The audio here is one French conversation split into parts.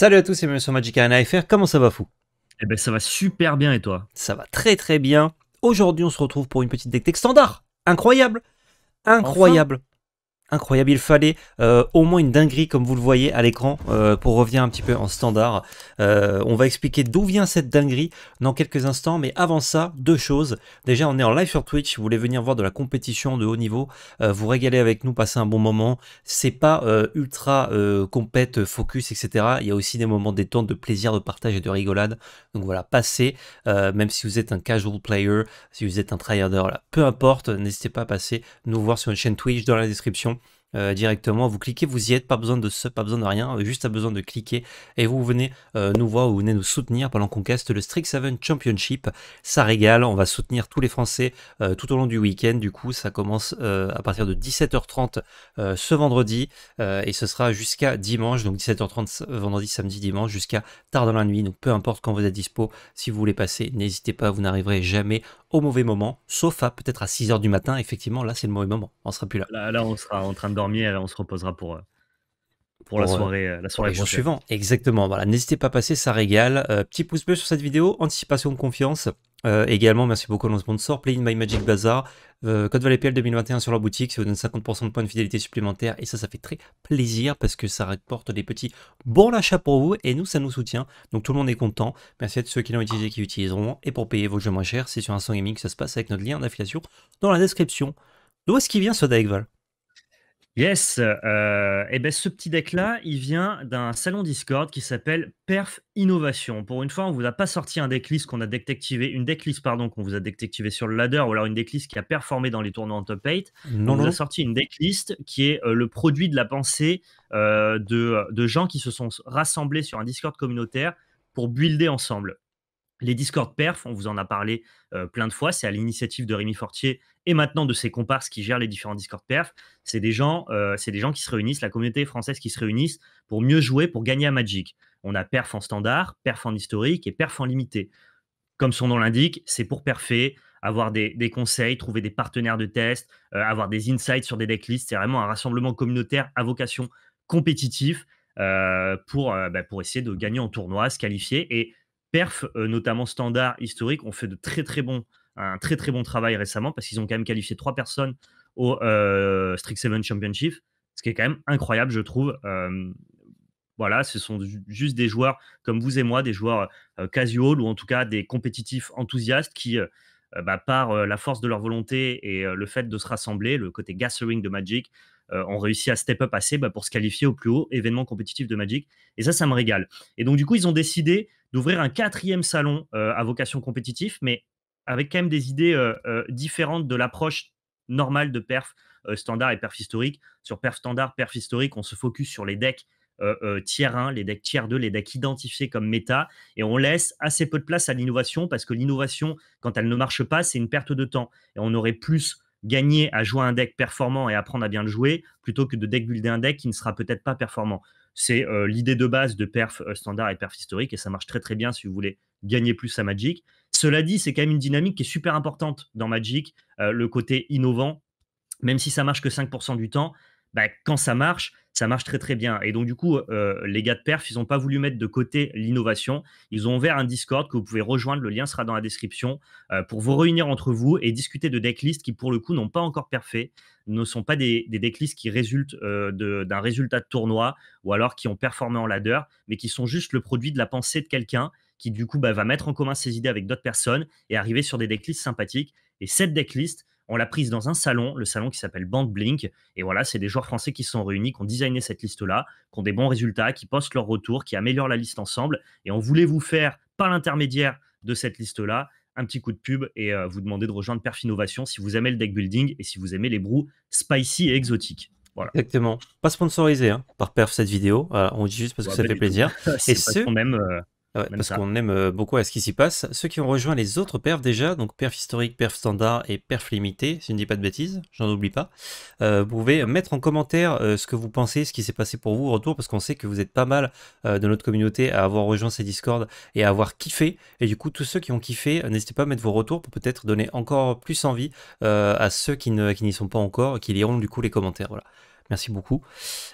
Salut à tous c'est bienvenue sur Magic Arena FR, comment ça va fou Eh ben ça va super bien et toi Ça va très très bien. Aujourd'hui on se retrouve pour une petite deck tech standard. Incroyable Incroyable incroyable. Il fallait euh, au moins une dinguerie comme vous le voyez à l'écran euh, pour revenir un petit peu en standard. Euh, on va expliquer d'où vient cette dinguerie dans quelques instants, mais avant ça, deux choses. Déjà, on est en live sur Twitch, vous voulez venir voir de la compétition de haut niveau, vous régaler avec nous, passer un bon moment. C'est pas ultra compète, focus, etc. Il y a aussi des moments détente, de plaisir, de partage et de rigolade. Donc voilà, passez, même si vous êtes un casual player, si vous êtes un tryharder, peu importe, n'hésitez pas à passer nous voir sur une chaîne Twitch dans la description. Euh, directement. Vous cliquez, vous y êtes, pas besoin de ce, pas besoin de rien, euh, juste à besoin de cliquer et vous venez euh, nous voir, vous venez nous soutenir pendant qu'on caste le 7 Championship. Ça régale, on va soutenir tous les Français tout au long du week-end. Du coup, ça commence à partir de 17h30 ce vendredi et ce sera jusqu'à dimanche, donc 17h30 vendredi, samedi, dimanche, jusqu'à tard dans la nuit. Donc peu importe quand vous êtes dispo, si vous voulez passer, n'hésitez pas, vous n'arriverez jamais au mauvais moment, sauf à peut-être à 6h du matin. Effectivement, là c'est le mauvais moment, on sera plus là. Là, là on sera en train de dormir, on se reposera pour, euh, pour, la euh, soirée, euh, la soirée suivant. Exactement. Voilà, n'hésitez pas à passer, ça régale. petit pouce bleu sur cette vidéo, anticipation de confiance. également, merci beaucoup à nos sponsors, Play in My Magic Bazaar, Code Valet PL 2021 sur la boutique, ça vous donne 50% de points de fidélité supplémentaires et ça, ça fait très plaisir parce que ça rapporte des petits bons achats pour vous et nous, ça nous soutient. Donc tout le monde est content. Merci à tous ceux qui l'ont utilisé, qui l'utiliseront. Et pour payer vos jeux moins chers, c'est sur un Gaming que ça se passe avec notre lien d'affiliation dans la description. D'où est-ce qu'il vient ce deck, Yes, et euh, eh ben ce petit deck-là, il vient d'un salon Discord qui s'appelle Perf Innovation. Pour une fois, on vous a pas sorti un list qu'on a détectivé, une decklist pardon qu'on vous a détectivé sur le ladder ou alors une decklist qui a performé dans les tournois en top 8. on vous a sorti une decklist qui est euh, le produit de la pensée euh, de, de gens qui se sont rassemblés sur un Discord communautaire pour builder ensemble. Les Discord Perf, on vous en a parlé euh, plein de fois, c'est à l'initiative de Rémi Fortier et maintenant de ses comparses qui gèrent les différents Discord Perf. C'est des, gens, euh, des gens qui se réunissent, la communauté française qui se réunissent pour mieux jouer, pour gagner à Magic. On a Perf en standard, Perf en historique et Perf en limité. Comme son nom l'indique, c'est pour perfer, avoir des, conseils, trouver des partenaires de test, euh, avoir des insights sur des decklists. C'est vraiment un rassemblement communautaire à vocation compétitive pour, bah, pour essayer de gagner en tournoi, se qualifier et perf, euh, notamment standard, historique, ont fait de très très un très très bon travail récemment parce qu'ils ont quand même qualifié trois personnes au euh, Strict Seven Championship, ce qui est quand même incroyable, je trouve. Euh, voilà, ce sont juste des joueurs comme vous et moi, des joueurs casual ou en tout cas des compétitifs enthousiastes qui, bah, par la force de leur volonté et le fait de se rassembler, le côté gathering de Magic, ont réussi à step up assez bah, pour se qualifier au plus haut événement compétitif de Magic. Et ça, ça me régale. Et donc, du coup, ils ont décidé d'ouvrir un quatrième salon euh, à vocation compétitive, mais avec quand même des idées euh, euh, différentes de l'approche normale de perf standard et perf historique. Sur perf standard, perf historique, on se focus sur les decks tiers 1, les decks tiers 2, les decks identifiés comme méta, et on laisse assez peu de place à l'innovation parce que l'innovation, quand elle ne marche pas, c'est une perte de temps. Et on aurait plus gagner à jouer un deck performant et apprendre à bien le jouer plutôt que de deck builder un deck qui ne sera peut-être pas performant. C'est euh, l'idée de base de perf euh, standard et perf historique et ça marche très très bien si vous voulez gagner plus à Magic. Cela dit, c'est quand même une dynamique qui est super importante dans Magic, euh, le côté innovant, même si ça marche que 5% du temps, bah, quand ça marche, ça marche très très bien. Et donc du coup, euh, les gars de Perf, ils n'ont pas voulu mettre de côté l'innovation. Ils ont ouvert un Discord que vous pouvez rejoindre, le lien sera dans la description, euh, pour vous réunir entre vous et discuter de decklists qui pour le coup n'ont pas encore parfait ne sont pas des, des decklists qui résultent euh, d'un résultat de tournoi ou alors qui ont performé en ladder, mais qui sont juste le produit de la pensée de quelqu'un qui du coup bah, va mettre en commun ses idées avec d'autres personnes et arriver sur des decklists sympathiques. Et cette decklist, on l'a prise dans un salon, le salon qui s'appelle Band Blink. Et voilà, c'est des joueurs français qui sont réunis, qui ont designé cette liste-là, qui ont des bons résultats, qui postent leur retour, qui améliorent la liste ensemble. Et on voulait vous faire, par l'intermédiaire de cette liste-là, un petit coup de pub et euh, vous demander de rejoindre Perf Innovation si vous aimez le deck building et si vous aimez les brous spicy et exotiques. Voilà. Exactement. Pas sponsorisé hein, par Perf cette vidéo. Euh, on dit juste parce que bah, ça fait plaisir. et ce, même, ah parce qu'on aime euh, beaucoup à ce qui s'y passe. Ceux qui ont rejoint les autres perfs déjà, donc perf historique, perf standard et perf limité, si je ne dis pas de bêtises, j'en oublie pas, euh, vous pouvez mettre en commentaire euh, ce que vous pensez, ce qui s'est passé pour vous au retour, parce qu'on sait que vous êtes pas mal de notre communauté à avoir rejoint ces Discord et à avoir kiffé. Et du coup, tous ceux qui ont kiffé, n'hésitez pas à mettre vos retours pour peut-être donner encore plus envie à ceux qui n'y sont pas encore, qui liront du coup les commentaires. Voilà merci beaucoup.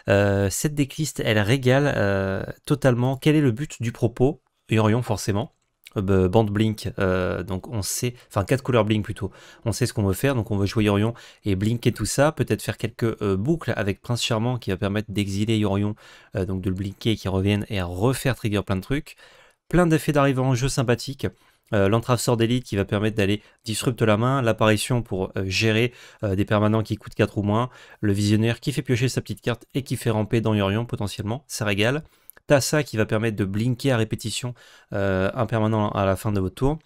cette décliste, elle régale totalement. Quel est le but du propos Yorion forcément. Euh, bande Blink, euh, donc on sait, enfin quatre couleurs Blink plutôt, on sait ce qu'on veut faire, donc on veut jouer Yorion et blinker tout ça, peut-être faire quelques euh, boucles avec Prince Charmant qui va permettre d'exiler Yorion, donc de le blinker et qu'il revienne et refaire trigger plein de trucs, plein d'effets d'arrivée en jeu sympathique. L'entrave sort d'élite qui va permettre d'aller disrupte la main, l'apparition pour gérer des permanents qui coûtent 4 ou moins, le visionnaire qui fait piocher sa petite carte et qui fait ramper dans Yorion potentiellement, c'est régale. Tassa ça qui va permettre de blinker à répétition euh, permanent à la fin de votre tour.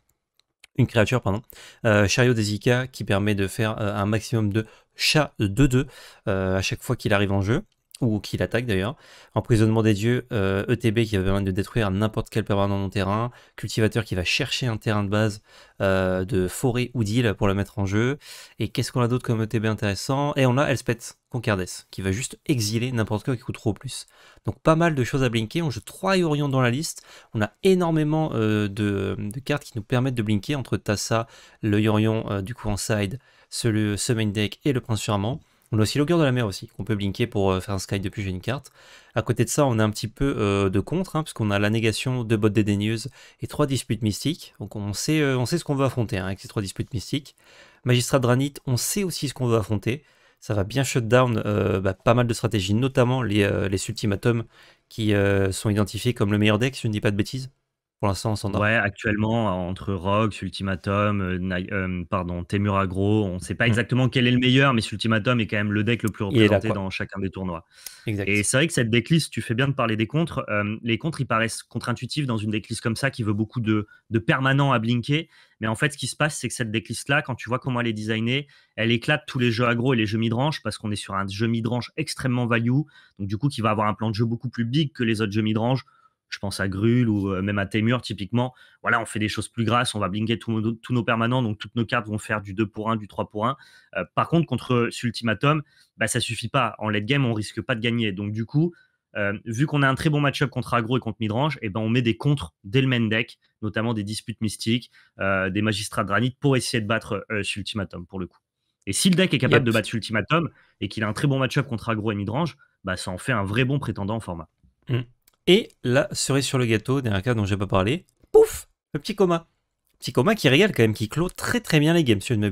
Une créature, pardon. Euh, chariot des qui permet de faire euh, un maximum de chat de 2 euh, à chaque fois qu'il arrive en jeu ou qui l'attaque d'ailleurs. Emprisonnement des dieux, ETB euh, e qui va permettre de détruire n'importe quel permanent dans mon terrain, cultivateur qui va chercher un terrain de base euh, de forêt ou d'île pour le mettre en jeu. Et qu'est-ce qu'on a d'autre comme ETB intéressant Et on a Elspeth Concardes qui va juste exiler n'importe quoi qui coûte trop plus. Donc pas mal de choses à blinker, on joue 3 Orion dans la liste, on a énormément euh, de, cartes qui nous permettent de blinker entre Tassa, le Yorion du coup en side, ce, ce main deck et le Prince Charmant. On a aussi l'augure de la mer aussi, qu'on peut blinker pour euh, faire un sky depuis j'ai une carte. À côté de ça, on a un petit peu euh, de contre, hein, puisqu'on a la négation, deux bottes dédaigneuses et trois disputes mystiques. Donc on sait, euh, on sait ce qu'on veut affronter hein, avec ces trois disputes mystiques. Magistrat Dranit, on sait aussi ce qu'on veut affronter. Ça va bien shut down bah, pas mal de stratégies, notamment les, les ultimatums qui sont identifiés comme le meilleur deck, si je ne dis pas de bêtises. Pour l'instant, on s'en Ouais, actuellement, entre Rogue, Ultimatum, euh, euh, pardon on ne sait pas mmh. exactement quel est le meilleur, mais Ultimatum est quand même le deck le plus représenté dans chacun des tournois. Et c'est vrai que cette decklist, tu fais bien de parler des contres. Euh, les contres, ils paraissent contre-intuitifs dans une decklist comme ça qui veut beaucoup de, de permanents à blinker. Mais en fait, ce qui se passe, c'est que cette decklist-là, quand tu vois comment elle est designée, elle éclate tous les jeux agro et les jeux midrange parce qu'on est sur un jeu midrange extrêmement value. Donc, du coup, qui va avoir un plan de jeu beaucoup plus big que les autres jeux midrange. Je pense à Grul ou euh, même à Temur, typiquement. Voilà, on fait des choses plus grasses, on va blinker tous nos, permanents, donc toutes nos cartes vont faire du 2 pour 1, du 3 pour 1. Euh, par contre, contre Sultimatum, bah, ça suffit pas. En late game, on risque pas de gagner. Donc, du coup, euh, vu qu'on a un très bon match-up contre agro et contre midrange, et eh ben on met des contres dès le main deck, notamment des disputes mystiques, des magistrats de granit pour essayer de battre Sultimatum pour le coup. Et si le deck est capable de battre Ultimatum et qu'il a un très bon match-up contre agro et midrange, bah ça en fait un vrai bon prétendant en format. Mm. Et la cerise sur le gâteau, dernier cas dont je n'ai pas parlé, pouf, le petit coma. Petit coma qui régale quand même, qui clôt très très bien les games, si je ne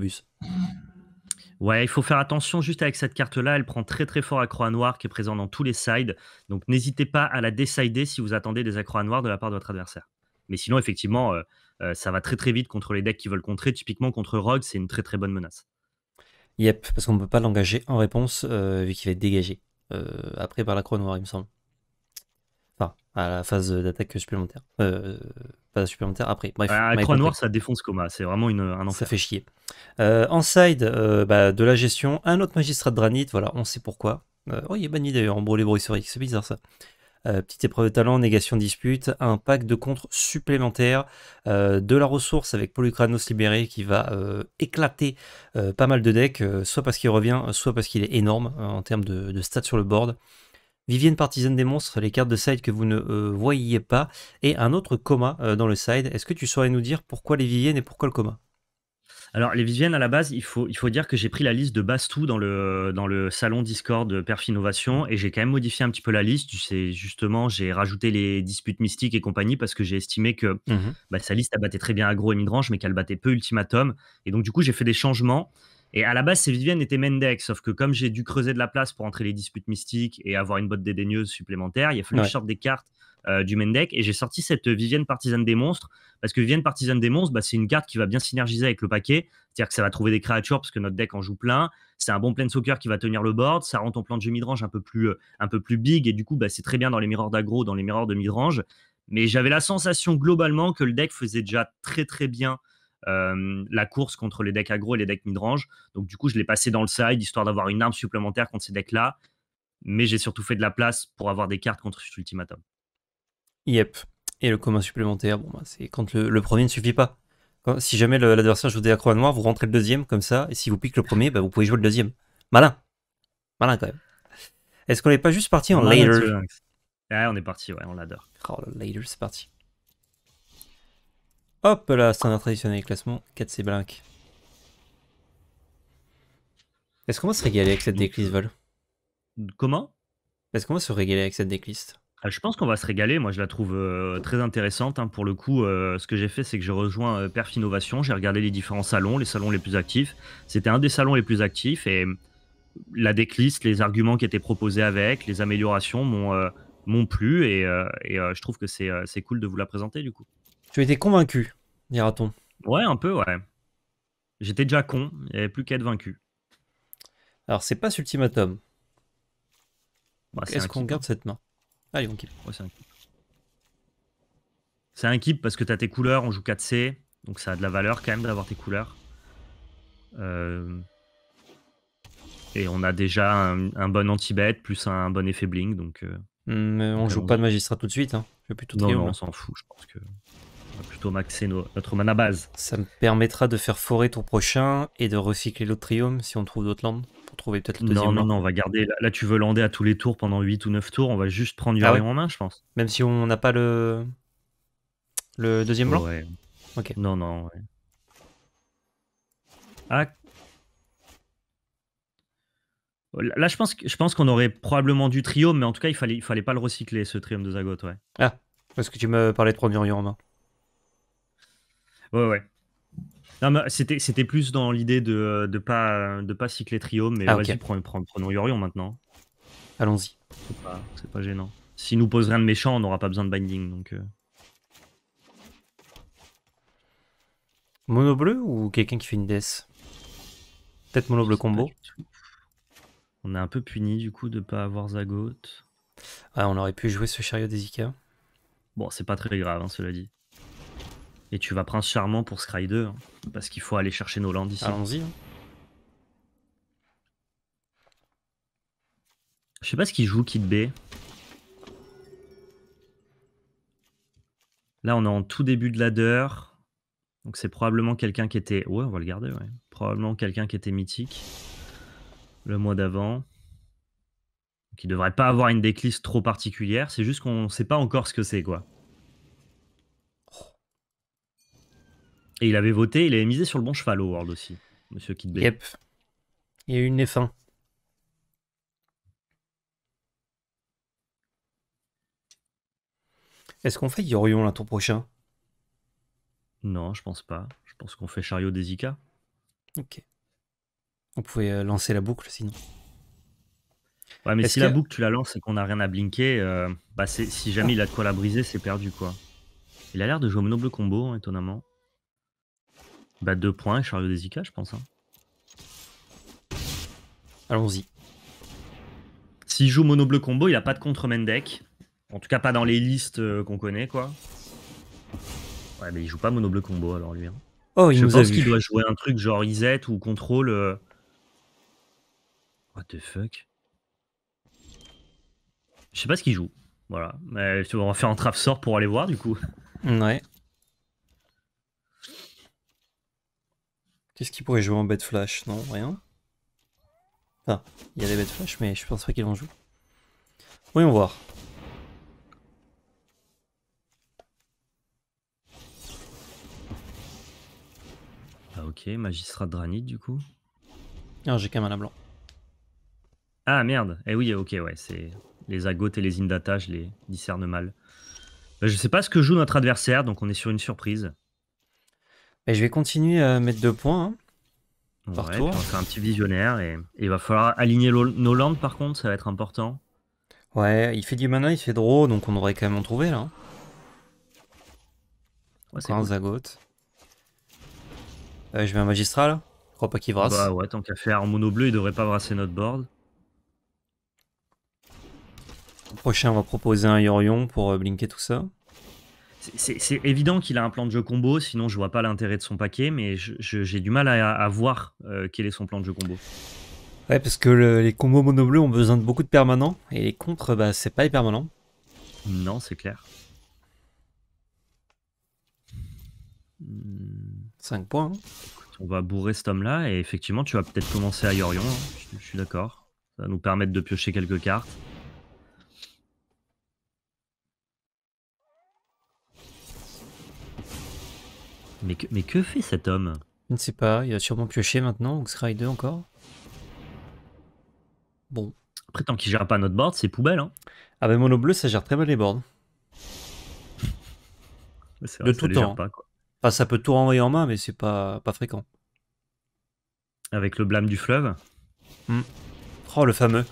Ouais, il faut faire attention juste avec cette carte-là. Elle prend très très fort accro à noir qui est présent dans tous les sides. Donc n'hésitez pas à la décider si vous attendez des accro à noir de la part de votre adversaire. Mais sinon, effectivement, euh, euh, ça va très très vite contre les decks qui veulent contrer. Typiquement contre Rogue, c'est une très très bonne menace. Yep, parce qu'on ne peut pas l'engager en réponse euh, vu qu'il va être dégagé après par l'accro noire, il me semble à la phase d'attaque supplémentaire. Euh, pas supplémentaire après. Bref. croix noire, ça défonce coma. C'est vraiment une, un enfer. Ça fait chier. Euh, en side, euh, bah, de la gestion, un autre magistrat de Dranit. Voilà, on sait pourquoi. oh, il est banni d'ailleurs en brûlé brouillisoriques, C'est bizarre ça. petite épreuve de talent, négation dispute, un pack de contre supplémentaire, de la ressource avec polycranos libéré qui va éclater pas mal de decks, soit parce qu'il revient, soit parce qu'il est énorme en termes de, de stats sur le board. Vivienne Partisane des monstres, les cartes de side que vous ne euh, voyiez pas, et un autre coma euh, dans le side. Est-ce que tu saurais nous dire pourquoi les Viviennes et pourquoi le coma alors, les Viviennes, à la base, il faut, il faut dire que j'ai pris la liste de Bastou dans le, dans le salon Discord de Perf Innovation et j'ai quand même modifié un petit peu la liste. Tu justement, j'ai rajouté les disputes mystiques et compagnie parce que j'ai estimé que mhm. bah, sa liste, elle battait très bien Agro et Midrange, mais qu'elle battait peu Ultimatum. Et donc, du coup, j'ai fait des changements. Et à la base, c'est Vivienne était mendeck. sauf que comme j'ai dû creuser de la place pour entrer les disputes mystiques et avoir une botte dédaigneuse supplémentaire, il a fallu des cartes euh, du mendeck et j'ai sorti cette Vivienne Partisane des monstres parce que Vivienne Partisane des monstres, bah, c'est une carte qui va bien synergiser avec le paquet, c'est-à-dire que ça va trouver des créatures parce que notre deck en joue plein, c'est un bon soccer qui va tenir le board, ça rend ton plan de jeu midrange un peu plus, euh, un peu plus big et du coup, bah, c'est très bien dans les miroirs d'aggro, dans les miroirs de midrange. Mais j'avais la sensation globalement que le deck faisait déjà très très bien euh, la course contre les decks aggro et les decks midrange. Donc du coup, je l'ai passé dans le side, histoire d'avoir une arme supplémentaire contre ces decks-là. Mais j'ai surtout fait de la place pour avoir des cartes contre cet ultimatum. Yep. Et le commun supplémentaire, bon, bah, c'est quand le, premier ne suffit pas. si jamais l'adversaire joue des accro moi vous rentrez le deuxième comme ça, et si vous piquez le premier, bah, vous pouvez jouer le deuxième. Malin. Malin quand même. Est-ce qu'on n'est pas juste parti en later Ouais, on est parti, ouais, on l'adore. Oh, later, c'est parti. Hop là, standard traditionnel classement, 4C blank. Est-ce qu'on va se régaler avec cette décliste, Vol Comment Est-ce qu'on va se régaler avec ah, cette décliste je pense qu'on va se régaler. Moi, je la trouve euh, très intéressante. Hein. Pour le coup, euh, ce que j'ai fait, c'est que j'ai rejoint euh, Perf Innovation. J'ai regardé les différents salons, les salons les plus actifs. C'était un des salons les plus actifs et la décliste, les arguments qui étaient proposés avec, les améliorations m'ont plu et, et je trouve que c'est cool de vous la présenter du coup. Tu étais convaincu dira-t-on. Ouais, un peu, ouais. J'étais déjà con, il n'y avait plus qu'à être vaincu. Alors, c'est pas ultimatum. Bah, est-ce qu'on garde hein. cette main Allez, on keep. Ouais, c'est un keep. C'est un parce que tu as tes couleurs, on joue 4C, donc ça a de la valeur quand même d'avoir tes couleurs. Euh, et on a déjà un, bon anti-bet plus un bon effet bling, donc... Euh, hmm, mais on joue pas de magistrat tout de suite, hein. Je vais plutôt non, non, on s'en fout, je pense que plutôt maxer notre mana base. Ça me permettra de faire forer ton prochain et de recycler l'autre triome si on trouve d'autres landes pour trouver peut-être le deuxième. Non, non, non, on va garder. Là, tu veux lander à tous les tours pendant 8 ou 9 tours, on va juste prendre du ah en main, je pense. Même si on n'a pas le. Le deuxième blanc Ouais. Ok. Non, non, ah. Là, je pense, je pense qu'on aurait probablement du triome, mais en tout cas, il fallait, il fallait pas le recycler, ce triome de Zagot, ouais. Ah, parce que tu me parlais de prendre Yorion en main. Ouais, ouais. Non, mais c'était, c'était plus dans l'idée de ne pas, de pas cycler Trio, mais ah, vas-y, prenons Yorion maintenant. Allons-y. C'est pas, gênant. S'il nous pose rien de méchant, on n'aura pas besoin de binding. Donc, euh. Mono bleu ou quelqu'un qui fait une death Peut-être mono bleu combo. on est un peu puni du coup de pas avoir Zagoth. Ah, on aurait pu jouer ce chariot des Bon, c'est pas très grave, hein, cela dit. Et tu vas Prince Charmant pour Scry 2, hein, parce qu'il faut aller chercher nos landes ici. Allons-y. Hein. Je sais pas ce qu'il joue, Kid B. Là, on est en tout début de ladder. Donc c'est probablement quelqu'un qui était... Ouais, on va le garder, ouais. Probablement quelqu'un qui était mythique le mois d'avant. Qui devrait pas avoir une déclisse trop particulière. C'est juste qu'on sait pas encore ce que c'est, quoi. Et il avait voté, il avait misé sur le bon cheval au World aussi, monsieur Kidbay. Yep. Il y a eu une F1. Est-ce qu'on fait Yorion la tour prochain Non, je pense pas. Je pense qu'on fait Chariot des Ok. On pouvait euh, lancer la boucle sinon. Ouais, mais si la boucle tu la lances et qu'on n'a rien à blinker, euh, bah, si jamais il a de quoi la briser, c'est perdu quoi. Il a l'air de jouer au noble combo, hein, étonnamment. Bah, deux points, chariot des je pense. Hein. Allons-y. S'il joue mono bleu combo, il a pas de contre-main deck. En tout cas, pas dans les listes euh, qu'on connaît, quoi. Ouais, mais il joue pas mono bleu combo alors lui. Hein. Oh, il je pense qu'il doit jouer un truc genre reset ou contrôle. Euh. What the fuck Je sais pas ce qu'il joue. Voilà. Mais on va faire un trap sort pour aller voir du coup. Ouais. Qu'est-ce qu'il pourrait jouer en bête flash Non, rien. Enfin, il y a des bêtes flash, mais je pense pas qu'il en joue. Voyons voir. Ah ok, magistrat Dranit du coup. Non, ah, j'ai qu'un mana blanc. Ah merde, eh oui ok ouais, c'est les agotes et les indata, je les discerne mal. Bah, je sais pas ce que joue notre adversaire, donc on est sur une surprise. Et je vais continuer à mettre deux points. Hein. par ouais, On un petit visionnaire et, il va falloir aligner nos landes par contre, ça va être important. Ouais, il fait du mana, il fait draw, donc on aurait quand même en trouver là. Hein. Encore un euh, je mets un magistral. Je crois pas qu'il brasse. Bah ouais, tant a fait un mono bleu, il devrait pas brasser notre board. Le prochain, on va proposer un Yorion pour euh, blinker tout ça. C'est évident qu'il a un plan de jeu combo, sinon je vois pas l'intérêt de son paquet, mais j'ai du mal à, voir euh, quel est son plan de jeu combo. Ouais, parce que les combos mono-bleu ont besoin de beaucoup de permanents, et les contres, bah, c'est pas les permanents. Non, c'est clair. 5 points. Hein. On va bourrer cet homme-là, et effectivement, tu vas peut-être commencer à Yorion, hein. je, je suis d'accord. Ça va nous permettre de piocher quelques cartes. Mais que, fait cet homme Je ne sais pas, il a sûrement pioché maintenant, Sky2 encore. Bon. Après, tant qu'il gère pas notre board, c'est poubelle. Hein. Ah ben mono bleu, ça gère très mal les boards. de tout temps. Hein. Enfin, ça peut tout renvoyer en main, mais c'est pas, pas fréquent. Avec le blâme du fleuve hmm. Oh, le fameux.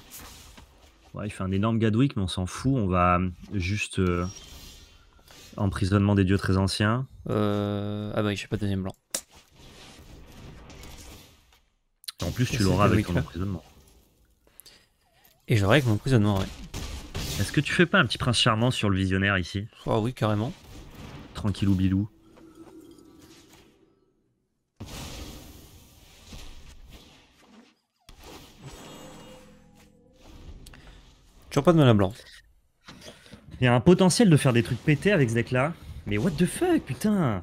Ouais, il fait un énorme Gadwick, mais on s'en fout. On va juste euh, Emprisonnement des dieux très anciens. Euh... Ah bah je fais pas deuxième blanc. En plus, tu l'auras avec ton emprisonnement. Et j'aurai avec mon emprisonnement, ouais. Est-ce que tu fais pas un petit prince charmant sur le visionnaire ici Ah oh, oui, carrément. ou bilou. Toujours pas de à blanc. Il y a un potentiel de faire des trucs pétés avec ce deck-là. Mais what the fuck, putain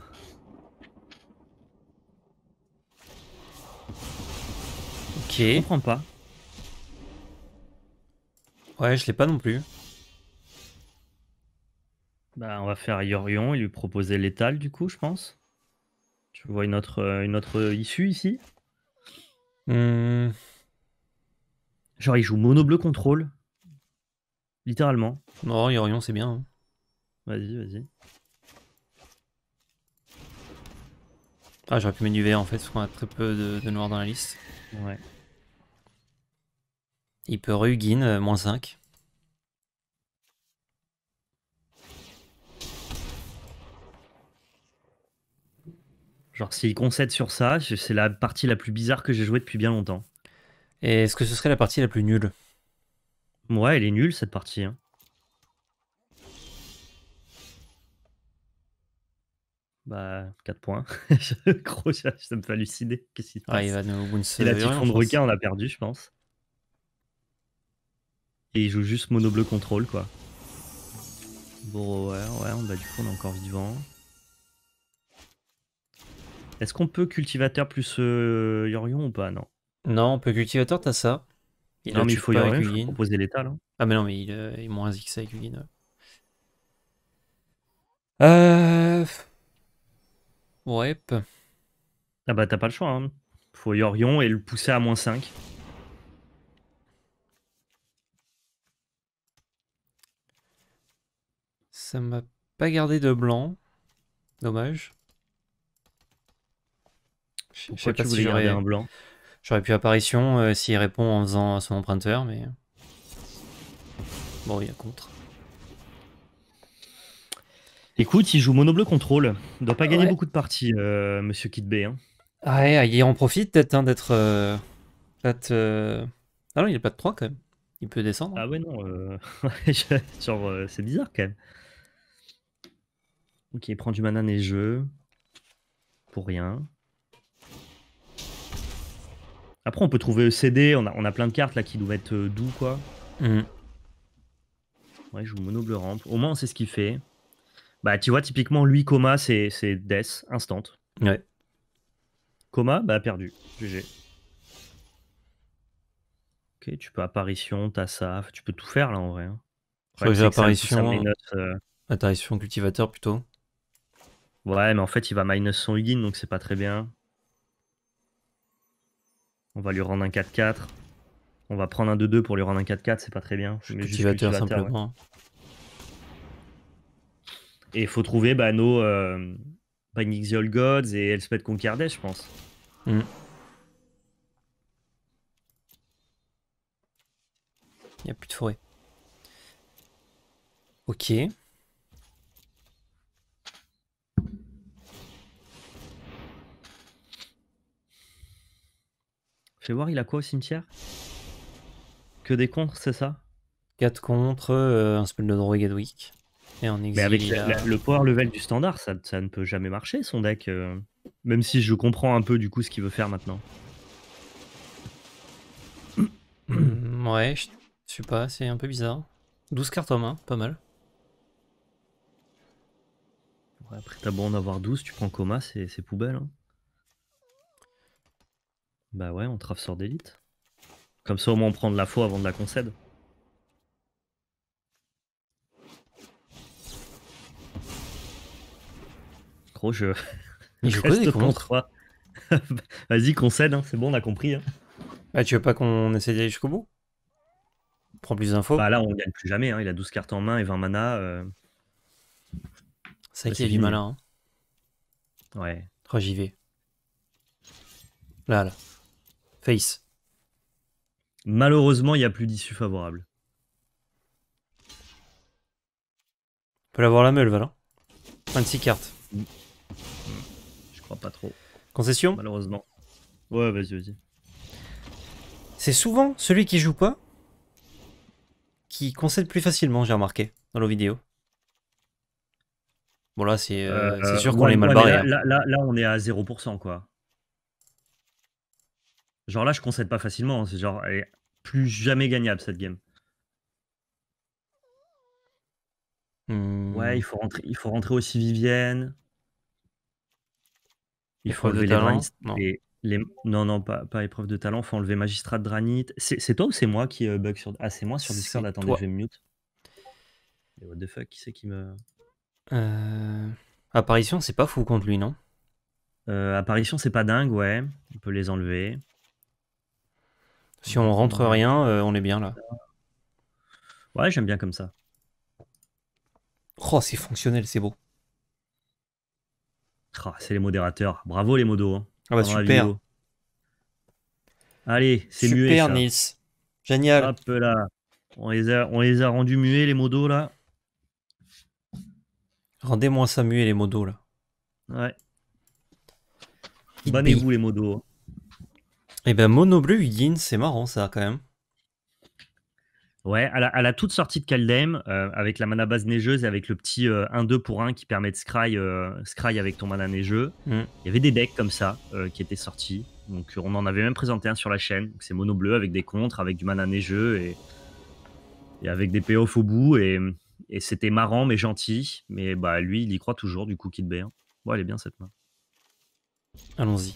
Ok. Je comprends pas. Ouais, je l'ai pas non plus. Bah, on va faire Yorion et lui proposer l'étal, du coup, je pense. Tu vois une autre, euh, une autre issue ici hmm. Genre, il joue mono-bleu contrôle. Littéralement. Non, oh, Yorion, c'est bien. Hein. Vas-y, vas-y. Ah, j'aurais pu mettre en fait, parce qu'on a très peu de, noirs dans la liste. Ouais. Il peut Rugin, euh, moins 5. Genre, s'il concède sur ça, c'est la partie la plus bizarre que j'ai jouée depuis bien longtemps. Et est-ce que ce serait la partie la plus nulle Ouais, elle est nulle cette partie. Hein. Bah, 4 points. Je- Gros, ça me fait halluciner. Qu'est-ce qui se Ah, il va nous a dit qu'on de requin, on l'a perdu, je pense. Et il joue juste mono-bleu contrôle, quoi. bon ouais, ouais, bah du coup, on est encore vivant. Est-ce qu'on peut cultivateur plus euh, Yorion ou pas Non. Non, on peut cultivateur, t'as ça non, mais il faut y avoir proposer l'état là. Ah, mais non, mais il, est moins X avec Ugin. Euh. Ouais. Ah bah t'as pas le choix. Hein. Faut Yorion et le pousser à moins 5. Ça m'a pas gardé de blanc. Dommage. Je sais pas tu si garder un blanc. J'aurais pu apparition euh, s'il répond en faisant son emprunteur, mais... Bon, il y a contre. Écoute, il joue mono-bleu contrôle. Il doit pas gagner beaucoup de parties, euh, monsieur Kid B. Hein. Ah ouais, ah, il en profite peut-être hein, d'être... Euh, ah non, il a pas de 3 quand même. Il peut descendre. Hein. Ah ouais, non. Genre, c'est bizarre quand même. Ok, il prend du mana et jeu. Pour rien. Après, on peut trouver CD, on a, on a plein de cartes là qui doivent être euh, doux, quoi. Mm. Ouais, je joue mono bleu Au moins, on sait ce qu'il fait. Bah, tu vois, typiquement, lui, coma, c'est death, instant. Ouais. Coma, bah, perdu. GG. Ok, tu peux apparition, t'as ça. Tu peux tout faire là en vrai. Hein. Après, hein. euh. apparition. cultivateur plutôt. Ouais, mais en fait, il va minus son Ugin donc c'est pas très bien. On va lui rendre un 4-4. On va prendre un 2-2 pour lui rendre un 4-4, c'est pas très bien. Je cultivateur, simplement. Et il faut trouver bah, nos euh, the All Gods et Elspeth Concardet, je pense. Hmm. Il n'y a plus de forêt. Ok. Fais voir, il a quoi au cimetière Que des contres, c'est ça 4 contres, euh, un spell de drogue et week. Et en exil, Mais avec euh, le power level du standard, ça, ça, ne peut jamais marcher son deck. Euh, même si je comprends un peu du coup ce qu'il veut faire maintenant. Mm, ouais, je sais pas, c'est un peu bizarre. 12 cartes en main, pas mal. après, t'as bon d'avoir 12, tu prends coma, c'est poubelle. Hein. Bah ouais, on trave sort d'élite. Comme ça, au moins, on prend de la faux avant de la concède. Gros, je. je connais Vas-y, concède, hein, c'est bon, on a compris. Hein. Ah, tu veux pas qu'on essaye d'aller jusqu'au bout Prends plus d'infos. Bah là, on gagne plus jamais. Hein. Il a 12 cartes en main et 20 mana. Euh. Ça bah, C'est été qu'il est malin. Hein. Ouais. 3 j'y vais. Là, là. Face. Malheureusement, il n'y a plus d'issue favorable. On peut l'avoir la meule, Valin. 26 cartes. Je crois pas trop. Concession Malheureusement. Ouais, vas-y, vas-y. C'est souvent celui qui joue pas qui concède plus facilement, j'ai remarqué, dans nos vidéos. Bon, là, c'est euh, euh, sûr euh, qu'on est mal barré. Hein. là, là, on est à 0%, quoi. Genre là, je concède pas facilement. Hein. C'est genre, elle est plus jamais gagnable cette game. Hmm. Ouais, il faut rentrer, il faut rentrer aussi Vivienne. Il faut enlever les non. non. pas, pas épreuve de talent, Il faut enlever magistrat de granit. C'est toi ou c'est moi qui euh, bug sur. Ah, c'est moi sur Discord, attendez, je vais mute. what the fuck, qui c'est qui me. Euh, apparition, c'est pas fou contre lui, non euh, Apparition, c'est pas dingue, ouais. On peut les enlever. Si on rentre rien, euh, on est bien là. Ouais, j'aime bien comme ça. Oh, c'est fonctionnel, c'est beau. Ah, c'est les modérateurs. Bravo les modos. Hein. Ah bah, super. Allez, c'est muet. Super Nice. Génial. Hop là. On les a, on les a rendus muets les modos là. Rendez-moi ça muet les modos là. Ouais. Bannez-vous les modos. Et eh ben mono bleu c'est marrant ça quand même. Ouais, à la, toute sortie de Kaldem euh, avec la mana base neigeuse et avec le petit 1-2 euh, pour 1 qui permet de euh, scry, avec ton mana neigeux, mm. il y avait des decks comme ça qui étaient sortis. Donc on en avait même présenté un sur la chaîne. C'est mono bleu avec des contres, avec du mana neigeux et, et avec des payoffs au bout. Et, c'était marrant mais gentil. Mais bah lui, il y croit toujours du coup Kid B. Bon, elle est bien cette main. Allons-y.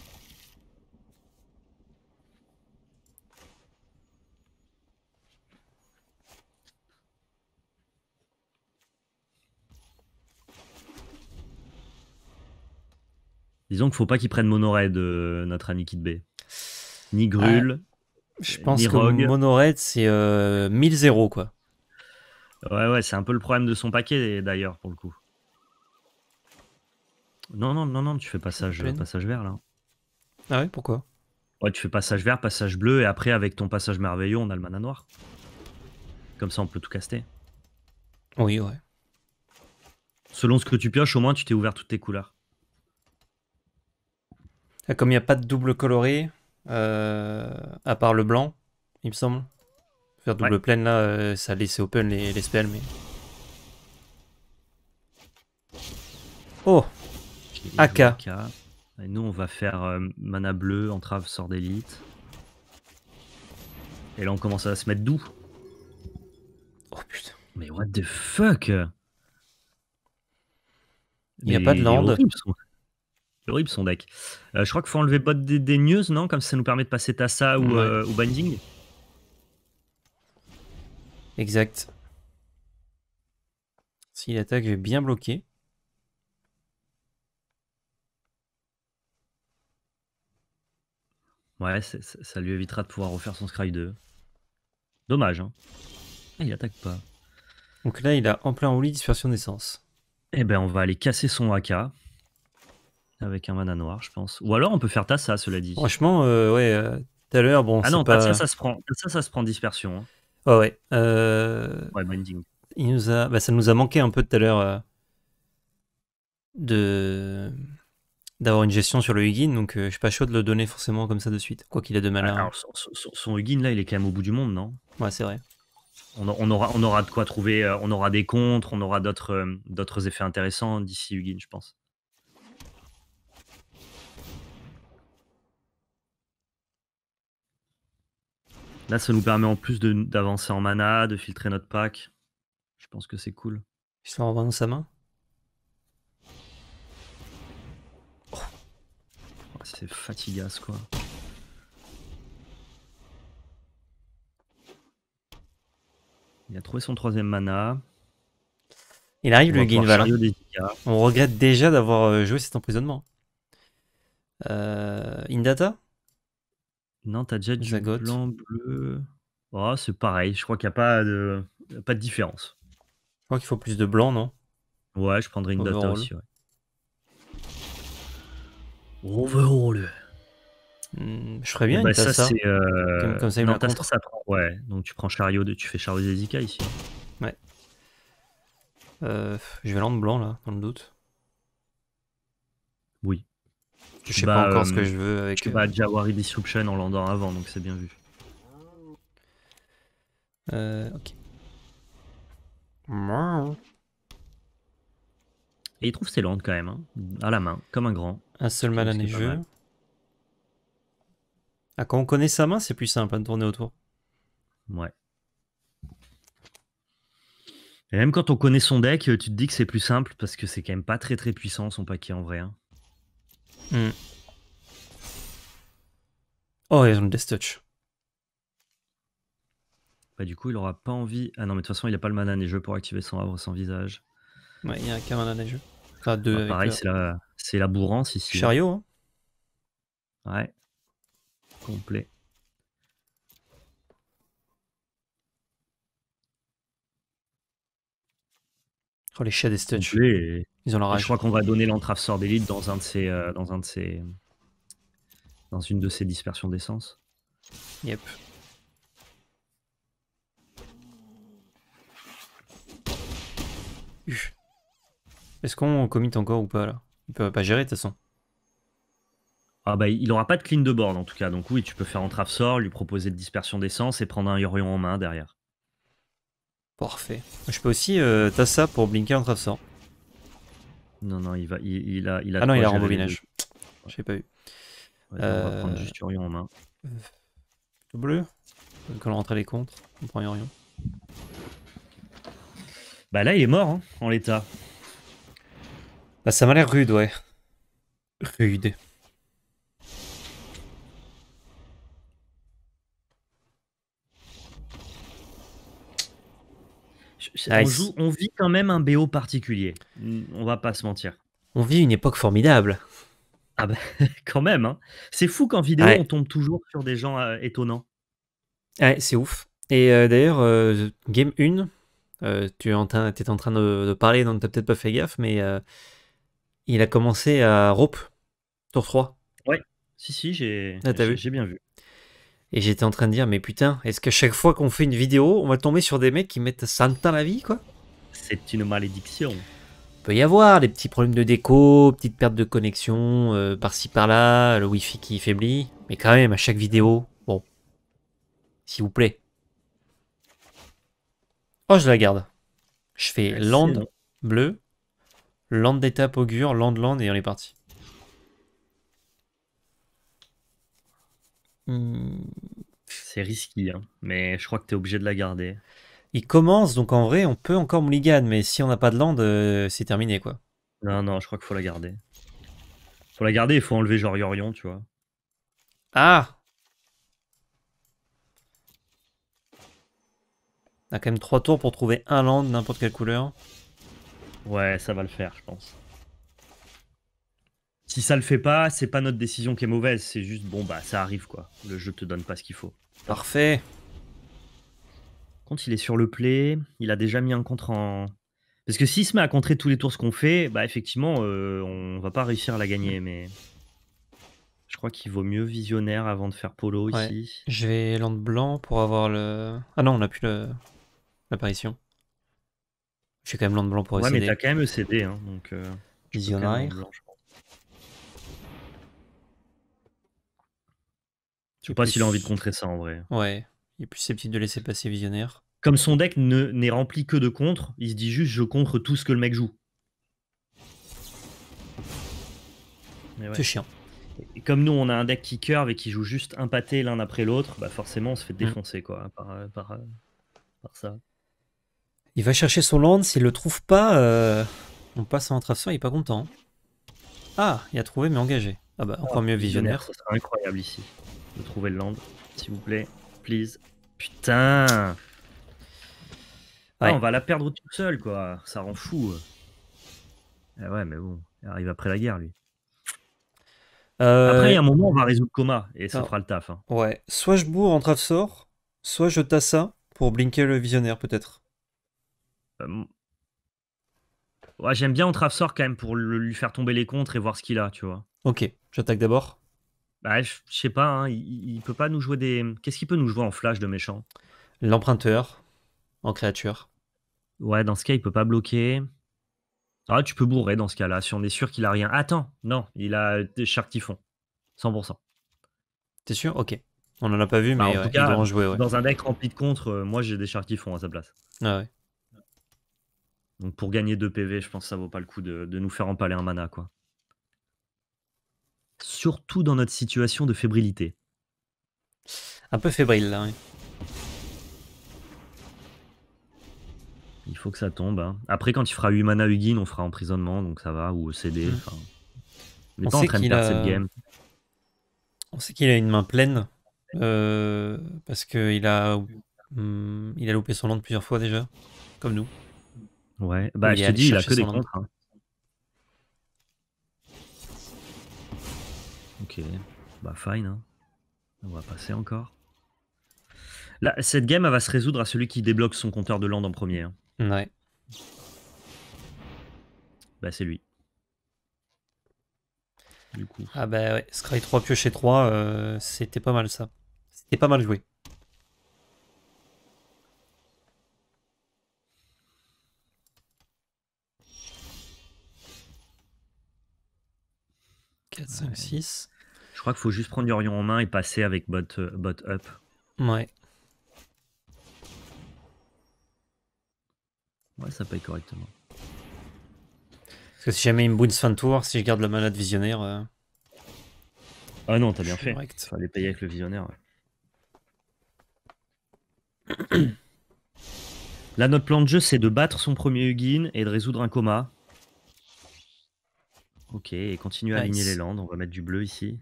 Disons qu'il faut pas qu'il prenne Monoraid, de notre ami B. Ni euh, Grul. je pense que Monoraid, c'est 1000-0, euh, quoi. Ouais, ouais, c'est un peu le problème de son paquet, d'ailleurs, pour le coup. Non, non, non, non, tu fais passage, passage vert, là. Ah ouais, pourquoi Ouais, tu fais passage vert, passage bleu, et après, avec ton passage merveilleux, on a le mana noir. Comme ça, on peut tout caster. Oui, ouais. Selon ce que tu pioches, au moins, tu t'es ouvert toutes tes couleurs. Ah, comme il n'y a pas de double coloré, euh, à part le blanc, il me semble. Faire double plaine là, euh, ça laissait open les, spells, mais. Oh AK. Et nous, on va faire euh, mana bleu, entrave, sort d'élite. Et là, on commence à se mettre doux. Oh putain. Mais what the fuck Il n'y a pas de land horrible son deck. Euh, je crois qu'il faut enlever bot news non Comme ça nous permet de passer Tassa ou, euh, Binding. Exact. S'il attaque, je vais bien bloquer. Ouais, ça lui évitera de pouvoir refaire son Scry 2. Dommage, hein. ah, il attaque pas. Donc là, il a en plein roulis dispersion d'essence. Eh ben, on va aller casser son AK avec un mana noir, je pense. Ou alors on peut faire Tassa, cela dit. Franchement, euh, ouais, euh, tout à l'heure, bon. Ah non, pas... Tassa, ça se prend, Tassa, ça se prend dispersion. Hein. Ouais, ouais. Euh, bah, ça nous a manqué un peu tout à l'heure de d'avoir une gestion sur le Hugin donc je suis pas chaud de le donner forcément comme ça de suite, quoi qu'il ait de mal Alors, son, son, là, il est quand même au bout du monde, non Ouais, c'est vrai. On, aura, on aura de quoi trouver, on aura des contres, on aura d'autres effets intéressants d'ici Hugin je pense. Là, ça nous permet en plus d'avancer en mana, de filtrer notre pack. Je pense que c'est cool. Il se renvoie dans sa main oh, C'est fatigasse, quoi. Il a trouvé son troisième mana. Il arrive, le Guinval. On regrette déjà d'avoir euh, joué cet emprisonnement. Euh, Indata non, t'as déjà du blanc, bleu. Oh, c'est pareil, je crois qu'il n'y a pas de... pas de différence. Je crois qu'il faut plus de blanc, non Ouais, je prendrais une Overall. data aussi. Ouais. Overall. Mmh, je ferais bien une bah, ça, euh, Comme, ça, il non, ça Ouais, donc tu prends Chariot, de... tu fais Chariot des ici. Ouais. Euh, je vais l'endre blanc là, dans le doute. Oui. Je sais bah, pas encore ce euh, que je veux avec. Tu déjà Jawari Disruption en l'endant avant, donc c'est bien vu. Euh, ok. Et il trouve ses landes quand même, hein, à la main, comme un grand. Un seul mal à neigeux. Ah, quand on connaît sa main, c'est plus simple hein, de tourner autour. Ouais. Et même quand on connaît son deck, euh, tu te dis que c'est plus simple parce que c'est quand même pas très très puissant son paquet en vrai. Hein. Hmm. Oh, ils ont le Death Touch. Bah, du coup, il aura pas envie. Ah non, mais de toute façon, il a pas le mana jeu pour activer son havre sans visage. Ouais, il y a qu'un mana jeu. Enfin, deux. Bah, pareil, euh, c'est la... la bourrance ici. Chariot, hein. Ouais. Complet. Oh, les chats Touch. Ils Je crois qu'on va donner l'entrave sort dans un de ces, euh, dans un de ces, dans une de ces dispersions d'essence. Yep. Est-ce qu'on commit encore ou pas là Il peut pas gérer de toute façon. Ah bah il n'aura pas de clean de board en tout cas, donc oui tu peux faire entrave sort, lui proposer de dispersion d'essence et prendre un Yorion en main derrière. Parfait. Je peux aussi euh, t'as ça pour blinker entrave sort. Non, non, il, va, il, a, il a. Ah non, il a rembobinage. l'ai pas eu. On va prendre euh, juste Orion en main. Le bleu Quand on rentre les contre on prend Orion. Bah là, il est mort hein, en l'état. Bah ça m'a l'air rude, ouais. Rude. Ah, on, vit quand même un BO particulier. On va pas se mentir. On vit une époque formidable. Ah bah, quand même, hein. c'est fou qu'en vidéo on tombe toujours sur des gens euh, étonnants. Ouais, c'est ouf. Et euh, d'ailleurs, euh, Game 1, tu étais en, train, en train de, parler, donc t'as peut-être pas fait gaffe, mais il a commencé à Rope, tour 3. Ouais, si, si, j'ai ah, bien vu. Et j'étais en train de dire, mais putain, est-ce qu'à chaque fois qu'on fait une vidéo, on va tomber sur des mecs qui mettent ça la vie, quoi C'est une malédiction. Il peut y avoir des petits problèmes de déco, petites pertes de connexion, euh, par-ci par-là, le wifi qui faiblit. Mais quand même, à chaque vidéo, bon. S'il vous plaît. Oh, je la garde. Je fais land bleu, land d'étape augure, land land et on est parti. C'est risqué, hein. mais je crois que tu es obligé de la garder. Il commence, donc en vrai, on peut encore mulligan, mais si on n'a pas de land, euh, c'est terminé, quoi. Non, non, je crois qu'il faut la garder. Faut la garder, il faut enlever genre Yorion, tu vois. Ah On a quand même 3 tours pour trouver un land, n'importe quelle couleur. Ouais, ça va le faire, je pense si ça le fait pas, c'est pas notre décision qui est mauvaise, c'est juste bon bah ça arrive quoi. Le jeu te donne pas ce qu'il faut. Parfait. Quand il est sur le play, il a déjà mis un contre en. Parce que s'il se met à contrer tous les tours ce qu'on fait, bah effectivement, euh, on va pas réussir à la gagner, mais. Je crois qu'il vaut mieux visionnaire avant de faire polo ici. Je vais land blanc pour avoir le. Ah non, on a plus le... l'apparition. Je suis quand même land blanc pour essayer. Ouais, mais t'as quand même ECD, hein, donc. Euh, visionnaire. Je sais pas s'il a envie de contrer ça en vrai. Ouais, il est plus sceptique de laisser passer Visionnaire. Comme son deck n'est rempli que de contre, il se dit juste je contre tout ce que le mec joue. C'est chiant. Et comme nous, on a un deck qui curve et qui joue juste un pâté l'un après l'autre, bah, forcément, on se fait mm. défoncer quoi, par, euh, par, euh, par, ça. Il va chercher son land, s'il le trouve pas, euh, on passe en traceur, il est pas content. Ah, il a trouvé mais engagé. Ah bah encore ah, mieux visionnaire. incroyable ici trouver le land, s'il vous plaît. Please. Putain ah, On va la perdre tout seul, quoi. Ça rend fou. Eh ouais, mais bon, il arrive après la guerre, lui. Après, il y a un moment, on va résoudre coma et ça fera le taf. Hein. Ouais. Soit je bourre en sort soit je ça pour blinker le visionnaire, peut-être. Euh, ouais, j'aime bien en sort quand même pour lui faire tomber les contres et voir ce qu'il a, tu vois. Ok, j'attaque d'abord. Bah, je sais pas, hein, il, peut pas nous jouer des. Qu'est-ce qu'il peut nous jouer en flash de méchant L'emprunteur en créature. Ouais, dans ce cas, il peut pas bloquer. Ah, tu peux bourrer dans ce cas-là, si on est sûr qu'il a rien. Attends, non, il a des Shark 100%. T'es sûr Ok. On en a pas vu, bah, mais euh, en jouer. dans un deck rempli de contre, euh, moi j'ai des chartifons à sa place. Ah ouais. Donc pour gagner 2 PV, je pense que ça vaut pas le coup de, de nous faire empaler un mana, quoi surtout dans notre situation de fébrilité. Un peu fébrile là. Il faut que ça tombe. Hein. Après, quand il fera 8 mana Huguin, on fera emprisonnement, donc ça va, ou ECD. Mhm. on pas en train de perdre game. On sait qu'il a une main pleine, euh, parce qu'il a, hmm, il a loupé son land plusieurs fois déjà, comme nous. Ouais, bah je te dis, il a que des contres. Hein. Ok, bah fine. Hein. On va passer encore. Là, cette game, elle va se résoudre à celui qui débloque son compteur de land en premier. Hein. Ouais. Bah c'est lui. Du coup. Ah bah ouais, Scry 3 piocher 3, c'était pas mal ça. C'était pas mal joué. 4 5 6 crois qu'il faut juste prendre l'Orion en main et passer avec bot, euh, bot up. Ouais. Ouais, ça paye correctement. Parce que si jamais il me boost fin de tour, si je garde le malade visionnaire. Euh, ah non, t'as bien fait. Correct. Fallait payer avec le visionnaire. Ouais. Là, notre plan de jeu, c'est de battre son premier Hugin et de résoudre un coma. Ok, et continuer à aligner les landes. On va mettre du bleu ici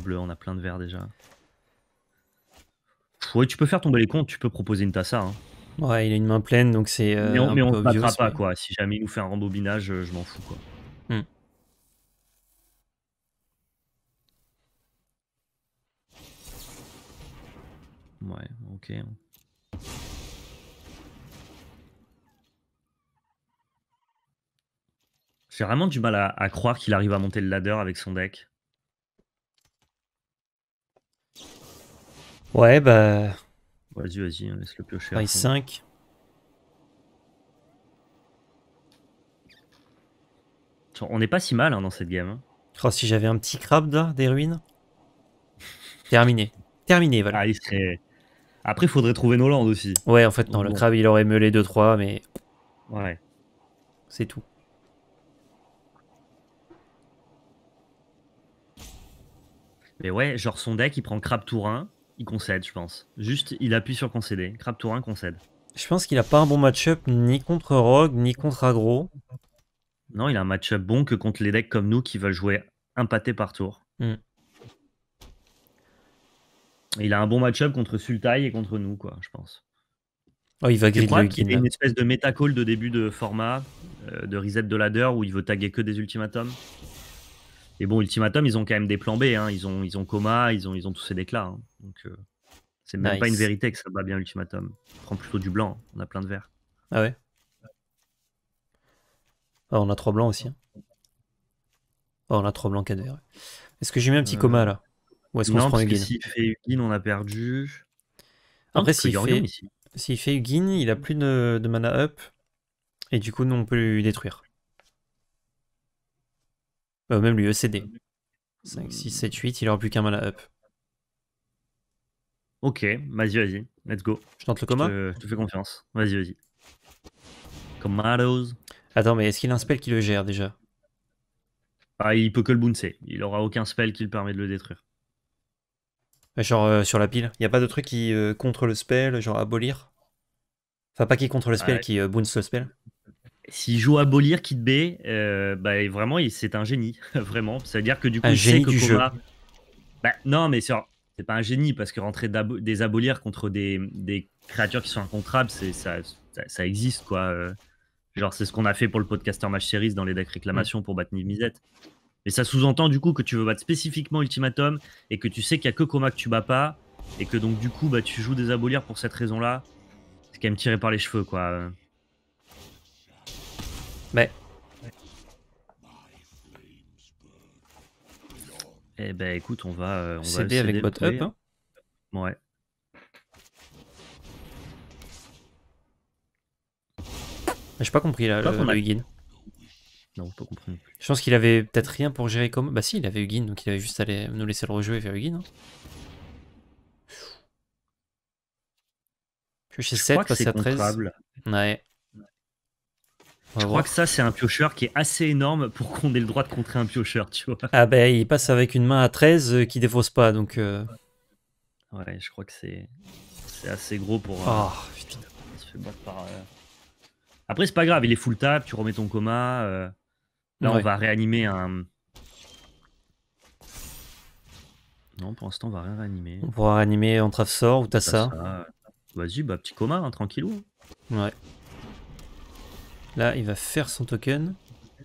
bleu, on a plein de verre déjà. Ouais, tu peux faire tomber les comptes, tu peux proposer une tassa. Hein. Ouais, il a une main pleine, donc c'est. Euh, mais on, mais on pas, quoi. Si jamais il nous fait un rembobinage, euh, je m'en fous, quoi. Hmm. Ouais, ok. J'ai vraiment du mal à, à croire qu'il arrive à monter le ladder avec son deck. Ouais, bah. Vas-y, vas-y, hein, laisse le piocher. Paris 5. On n'est pas si mal hein, dans cette game. crois hein. oh, que si j'avais un petit crabe là, des ruines. Terminé. Terminé, voilà. Ah, après, il faudrait trouver nos landes aussi. Ouais, en fait, non, le crabe, il aurait meulé 2-3, mais. Ouais. C'est tout. Mais ouais, genre son deck, il prend crabe tour 1 il concède, je pense. Juste, il appuie sur concéder. tourin concède. Je pense qu'il a pas un bon match-up ni contre Rogue, ni contre Agro. Non, il a un match-up bon que contre les decks comme nous qui veulent jouer un pâté par tour. Hmm. Il a un bon match-up contre Sultai et contre nous, quoi, je pense. Oh, il va griller. Il a une espèce de méta de début de format, euh, de reset de ladder où il veut taguer que des ultimatums. Et bon, Ultimatum, ils ont quand même des plans B. Hein. Ils, ont, ils ont Coma, ils ont, ils ont tous ces déclats. Hein. Donc, euh, c'est même pas une vérité que ça bat bien Ultimatum. On prend plutôt du blanc. Hein. On a plein de verts. Ah ouais ah, On a trois blancs aussi. Hein. Ah, on a trois blancs, quatre verts. Est-ce que j'ai mis un petit coma euh, là Ou est-ce qu'on S'il fait Ugin, on a perdu. Après, s'il fait, Ugin, il a plus de, de mana up. Et du coup, nous, on peut lui détruire. Bah, même lui, ECD. 5, 6, 7, 8, il aura plus qu'un mana up. Ok, vas-y, vas-y, let's go. Je tente le coma Je te, fais confiance, vas-y, vas-y. Comados... Attends, mais est-ce qu'il a un spell qui le gère déjà ah, Il peut que le bouncer, il aura aucun spell qui lui permet de le détruire. Euh, genre euh, sur la pile, il n'y a pas de truc qui euh, contre le spell, genre abolir Enfin, pas qui contre le spell, qui bounce le spell s'il joue à abolir Kid B, euh, bah, vraiment, c'est un génie. vraiment. C'est-à-dire que du coup, un il génie sait que du bah, non, mais c'est pas un génie parce que rentrer des abolir contre des, créatures qui sont incontrables, ça, ça, existe. quoi. Euh. genre, c'est ce qu'on a fait pour le podcaster match series dans les decks réclamations pour battre Niv mizzet Mais ça sous-entend du coup que tu veux battre spécifiquement Ultimatum et que tu sais qu'il n'y a que Coma que tu bats pas et que donc du coup, bah, tu joues des abolir pour cette raison-là. C'est quand même tiré par les cheveux. quoi. Mais. Ben. Eh ben écoute, on va. Euh, céder on CD avec votre up. Hein. ouais. Ah, j'ai pas compris là, le, a... Non, Je pense qu'il avait peut-être rien pour gérer comme. Bah si, il avait Ugin, donc il avait juste à nous laisser le rejouer vers faire hein. Je sais c'est 7, à 13. Ouais. Je crois que ça, c'est un piocheur qui est assez énorme pour qu'on ait le droit de contrer un piocheur, tu vois. Ah ben, il passe avec une main à 13 euh, qui défausse pas, donc... Euh. Ouais, je crois que c'est C'est assez gros pour... Euh, ah, Après, c'est pas grave, il est full tap, tu remets ton coma. Là, on va réanimer un... Non, pour l'instant, on va rien réanimer. On pourra réanimer en trave sort ou t'as ça. ça. Vas-y, bah, petit coma, hein, tranquillou. Ouais. Là, il va faire son token.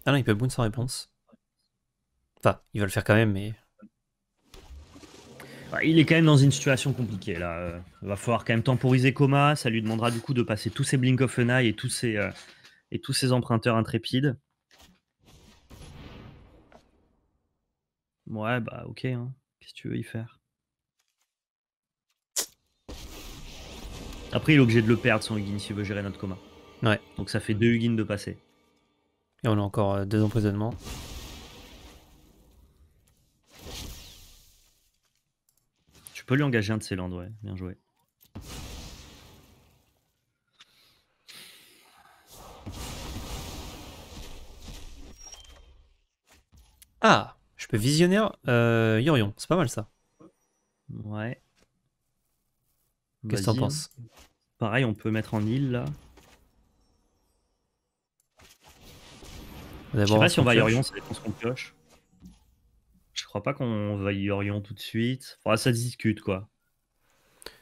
Ah non, il peut boon sans réponse. Enfin, il va le faire quand même, mais... Il est quand même dans une situation compliquée là. Il euh, va falloir quand même temporiser Coma. Ça lui demandera du coup de passer tous ses Blink of an Eye et tous ses, euh, et tous ses emprunteurs intrépides. Ouais, bah ok. Hein. Qu'est-ce que tu veux y faire Après, il est obligé de le perdre son si s'il veut gérer notre Coma. Ouais. Donc ça fait deux huguins de passer. Et on a encore euh, deux emprisonnements. Tu peux lui engager un de ces landes, ouais. Bien joué. Ah Je peux visionner euh, Yorion. C'est pas mal ça. Ouais. Qu'est-ce que t'en hein. penses Pareil, on peut mettre en île là. Je sais pas si on va Yorion, ça dépend ce qu'on pioche. Je crois pas qu'on va Yorion tout de suite. Enfin, ça discute quoi.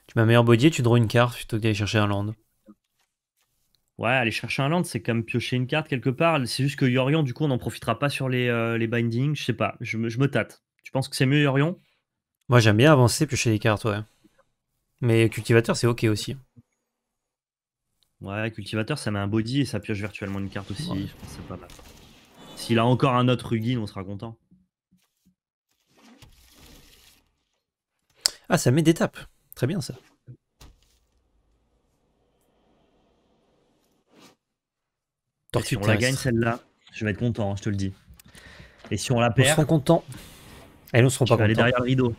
Tu m'as meilleur et tu draws une carte plutôt que d'aller chercher un land. Ouais, aller chercher un land, c'est comme piocher une carte quelque part. C'est juste que Yorion, du coup, on n'en profitera pas sur euh, les, bindings. Je sais pas, je me, je tâte. Tu penses que c'est mieux Yorion Moi, j'aime bien avancer, piocher les cartes, ouais. Mais cultivateur, c'est ok aussi. Ouais, cultivateur, ça met un body et ça pioche virtuellement une carte aussi. Je que C'est pas mal. S'il a encore un autre Rugin, on sera content. Ah, ça met des tapes. Très bien ça. Tant si on la gagne celle-là, je vais être content, hein, je te le dis. Et si on la perd. On sera content. Elle nous sera pas derrière le rideau.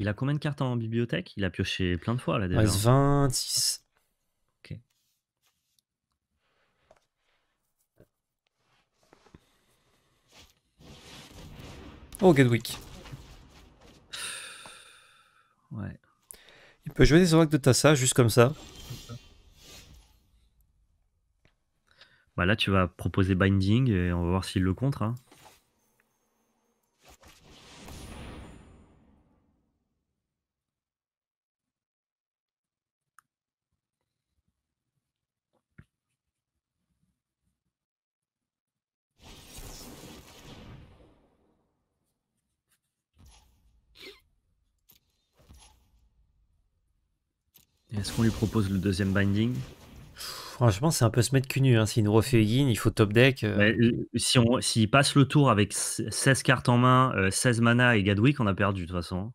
Il a combien de cartes en bibliothèque Il a pioché plein de fois là déjà. 26. Oh, Gedwick. Ouais. Il peut jouer des oracles de Tassa juste comme ça. Bah là, tu vas proposer Binding et on va voir s'il le contre. Hein. Est-ce qu'on lui propose le deuxième binding Franchement, c'est un peu se mettre cul nu. Hein. S'il nous refait il faut top deck. Euh. Euh, si on, s'il passe le tour avec 16 cartes en main, 16 euh, mana et Gadwick, on a perdu de toute façon. Hein.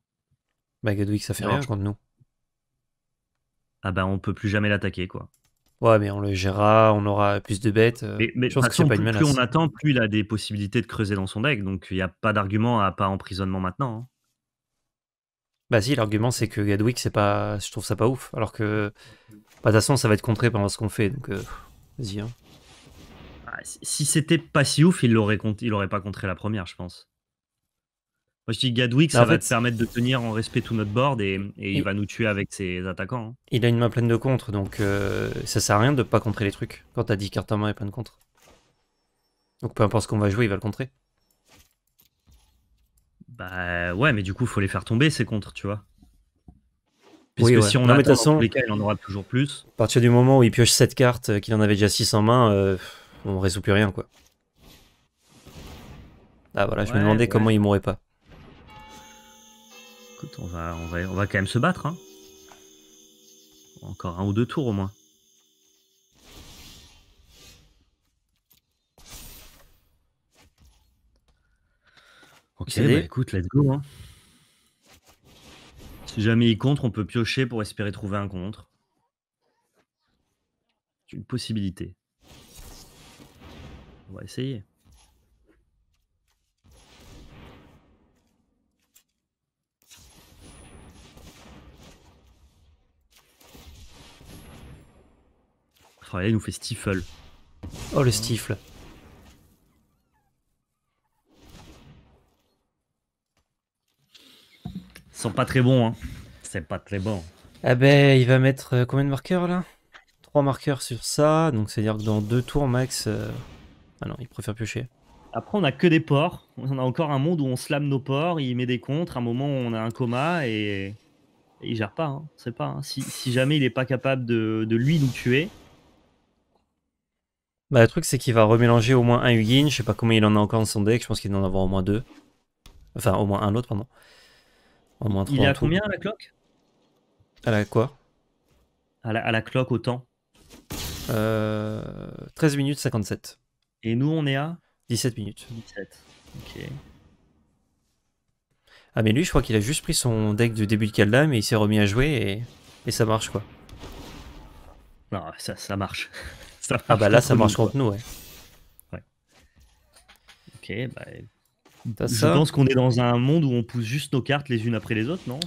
Bah, Gadwick, ça fait rien contre nous. Ah bah, on peut plus jamais l'attaquer, quoi. Ouais, mais on le gérera, on aura plus de bêtes. Mais, plus, on attend, plus il a des possibilités de creuser dans son deck. Donc, il n'y a pas d'argument à pas emprisonnement maintenant. Hein. Bah si, l'argument c'est que Gadwick, c'est pas, je trouve ça pas ouf, alors que de façon ça va être contré pendant ce qu'on fait, donc euh, vas-y. Hein. Ah, si c'était pas si ouf, il l'aurait il aurait pas contré la première, je pense. Moi je dis Gadwick, bah, ça va te permettre de tenir en respect tout notre board et, il... va nous tuer avec ses attaquants. Hein. Il a une main pleine de contre, donc euh, ça sert à rien de pas contrer les trucs quand t'as 10 cartes en main et plein de contre. Donc peu importe ce qu'on va jouer, il va le contrer. Bah ouais, mais du coup, faut les faire tomber ces contres, tu vois. Parce que si on non, met façon, les cas, il en aura toujours plus. À partir du moment où il pioche 7 cartes, euh, qu'il en avait déjà 6 en main, on euh, on résout plus rien, quoi. Ah voilà, je me demandais comment il mourrait pas. Écoute, on va, on va, on va quand même se battre, hein. Encore un ou deux tours au moins. Ok, bah écoute, let's go. Hein. Si jamais il contre, on peut piocher pour espérer trouver un contre. C'est une possibilité. On va essayer. Ah, il nous fait stifle. Oh, le stifle. sont pas très bons. Hein. C'est pas très bon. Ah ben, il va mettre euh, combien de marqueurs là trois marqueurs sur ça, donc c'est-à-dire que dans deux tours max. Euh, ah non, il préfère piocher. Après, on a que des ports. On a encore un monde où on slame nos ports, il met des contres, à un moment on a un coma et, il gère pas. C'est hein. pas. Hein. Si, jamais il est pas capable de, lui nous tuer. Bah, le truc, c'est qu'il va remélanger au moins un Ugin. Je sais pas combien il en a encore dans son deck. Je pense qu'il en a au moins deux. Enfin, au moins un autre, pardon. Il est à combien à la cloque À la quoi à la, cloque au temps 13 euh, minutes 57. Et nous, on est à 17 minutes. 17. Ok. Ah, mais lui, je crois qu'il a juste pris son deck de début de calda, et il s'est remis à jouer et, et ça marche quoi. Non, ça, ça, marche. Ah, bah là, ça marche contre nous, ouais. Ouais. Ok, bah je ça. pense qu'on est dans un monde où on pousse juste nos cartes les unes après les autres, non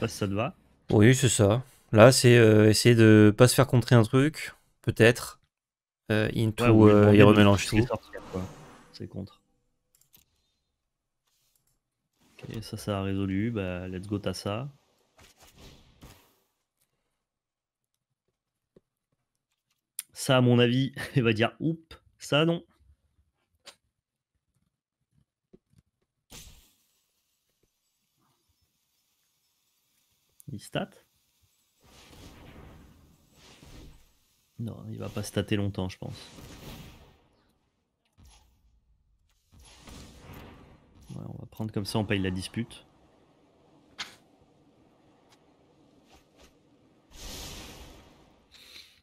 pas ça te va Oui, c'est ça. Là, c'est euh, essayer de pas se faire contrer un truc, peut-être. Euh, into, euh, remélange tout. C'est contre. Ok, ça, ça a résolu. Bah, let's go, t'as ça. Ça, à mon avis, il va dire oup, ça non. Il stat Non, il va pas stater longtemps, je pense. Ouais, on va prendre comme ça, on paye la dispute.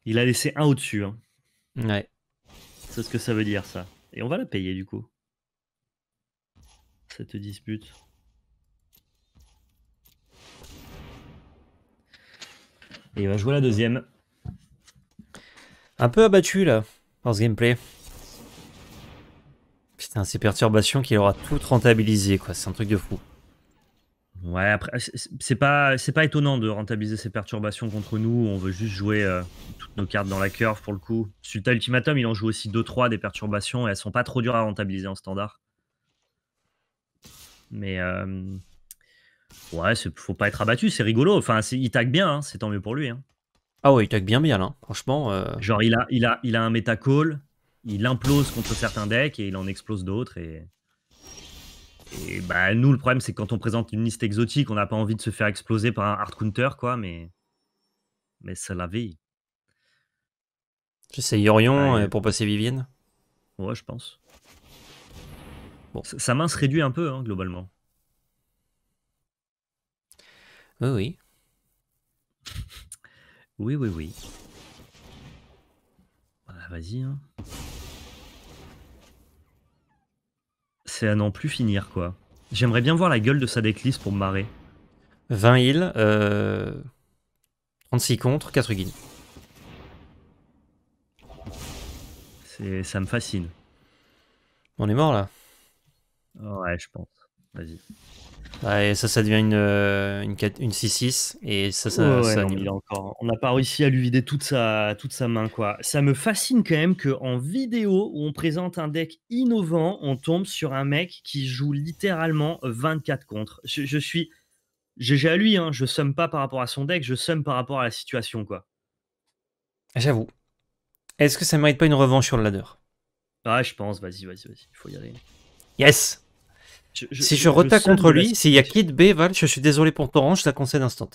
Il a laissé un au-dessus. Hein. Ouais. C'est ce que ça veut dire, ça. Et on va la payer, du coup. Cette dispute. Et il va jouer la deuxième. Un peu abattu là, dans ce gameplay. Putain, ces perturbations qu'il aura tout rentabilisé, quoi. C'est un truc de fou. Ouais, après, c'est pas, pas étonnant de rentabiliser ces perturbations contre nous. On veut juste jouer euh, toutes nos cartes dans la curve pour le coup. Sultan Ultimatum, il en joue aussi 2-3 des perturbations et elles sont pas trop dures à rentabiliser en standard. Mais. Euh... Ouais, faut pas être abattu, c'est rigolo. Enfin, il tague bien, hein, c'est tant mieux pour lui. Hein. Ah ouais, il tag bien bien hein. là, franchement. Euh, Genre, il a, il, a, il a un il implose contre certains decks et il en explose d'autres. Et... et bah, nous, le problème, c'est que quand on présente une liste exotique, on n'a pas envie de se faire exploser par un hard counter, quoi, mais. Mais c'est la vie. sais, Yorion euh, pour passer Vivienne. Ouais, je pense. Bon. Sa main se réduit un peu, globalement. Oui, oui. Oui, oui, oui. vas-y. Hein. C'est à n'en plus finir, quoi. J'aimerais bien voir la gueule de sa decklist pour me marrer. 20 îles, euh... 36 contre, 4 C'est... Ça me fascine. On est mort là Ouais, je pense. Vas-y ça, ça devient une, euh, une, une 6-6. Et ça, ça, On n'a pas réussi à lui vider toute sa, toute sa main. quoi. Ça me fascine quand même qu'en vidéo, où on présente un deck innovant, on tombe sur un mec qui joue littéralement 24 contre. Je, je suis. GG à lui, hein. je somme pas par rapport à son deck, je somme par rapport à la situation. quoi. Ah, j'avoue. Est-ce que ça ne mérite pas une revanche sur le ladder Ah, je pense. Vas-y, vas-y, vas-y. Il faut y aller. Yes si je retaque contre lui, s'il y a Kid B, Val, je suis désolé pour ton te la conseille instant.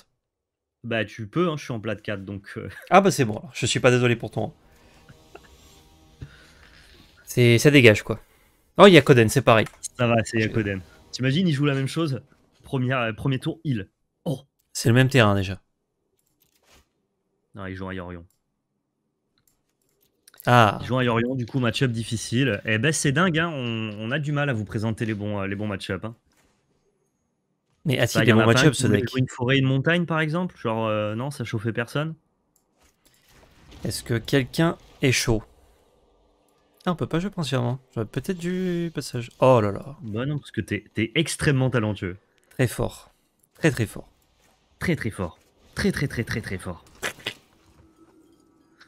Bah tu peux, hein, je suis en plat de 4 donc. Euh. Ah bah c'est bon, je suis pas désolé pour ton C'est ça dégage quoi. Oh il y a Coden, c'est pareil. Ça va, c'est Coden. T'imagines, il joue la même chose. Premier, euh, premier tour, il. Oh. C'est le même terrain déjà. Non, il joue à Yorion. Ah. Ils jouent à du coup, match-up difficile. Eh ben, c'est dingue, hein. on, a du mal à vous présenter les bons, euh, les match-up. Mais assis bons match-up, ce hein. ah, mec Une forêt, une montagne, par exemple Genre, euh, non, ça chauffait personne Est-ce que quelqu'un est chaud ah, on peut pas, je pense, J'aurais peut-être du passage. Oh là là. Bah non, parce que t'es extrêmement talentueux. Très fort. Très très fort. Très très fort. Très très très très très fort.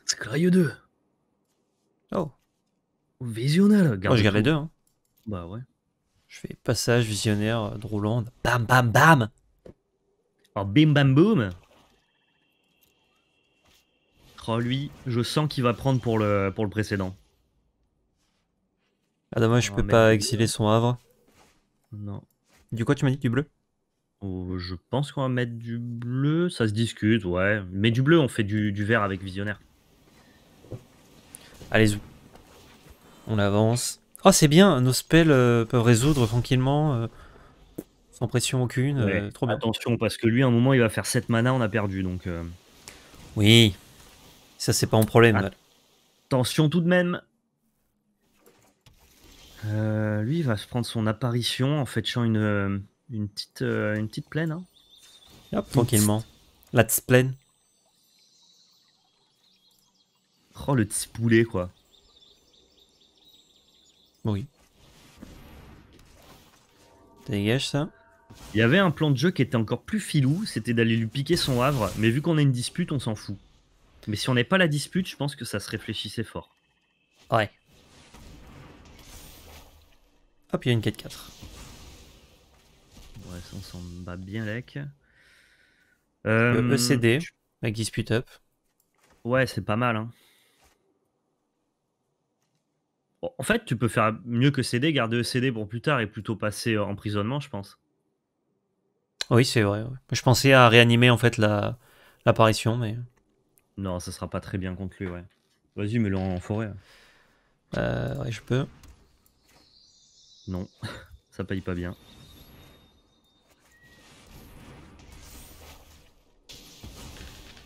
C'est 2. Oh. Visionnaire. Moi, je garde les deux. Hein. Bah ouais. Je fais passage visionnaire euh, drôlant. Bam, bam, bam. Alors, bim, bam, boum Oh, lui, je sens qu'il va prendre pour le, pour le précédent. Ah, dommage, je ah, peux pas exiler son havre. Non. Du quoi tu m'as dit du bleu oh, Je pense qu'on va mettre du bleu, ça se discute, ouais. Mais du bleu, on fait du, du vert avec visionnaire allez On avance. Oh, c'est bien, nos spells euh, peuvent résoudre tranquillement, euh, sans pression aucune. Euh, trop bien. Attention, parce que lui, à un moment, il va faire 7 mana, on a perdu, donc... Oui, ça, c'est pas un problème. attention tout de même Lui, il va se prendre son apparition en fetchant une, une, petite, une petite plaine. Hein. tranquillement. La plaine. Oh, le petit poulet, quoi. Oui. Dégage ça. Il y avait un plan de jeu qui était encore plus filou, c'était d'aller lui piquer son havre, mais vu qu'on a une dispute, on s'en fout. Mais si on n'est pas la dispute, je pense que ça se réfléchissait fort. Ouais. Hop, il y a une 4-4. Ouais, ça, on s'en bat bien, lec. Euh, ECD, euh, e avec dispute up. Ouais, c'est pas mal, hein. En fait, tu peux faire mieux que CD, garder e CD pour plus tard et plutôt passer en euh, emprisonnement, je pense. Oui, c'est vrai. Je pensais à réanimer en fait la l'apparition, mais. Non, ça sera pas très bien conclu, ouais. Vas-y, mets-le en forêt. Euh, ouais, je peux. Non, ça paye pas bien.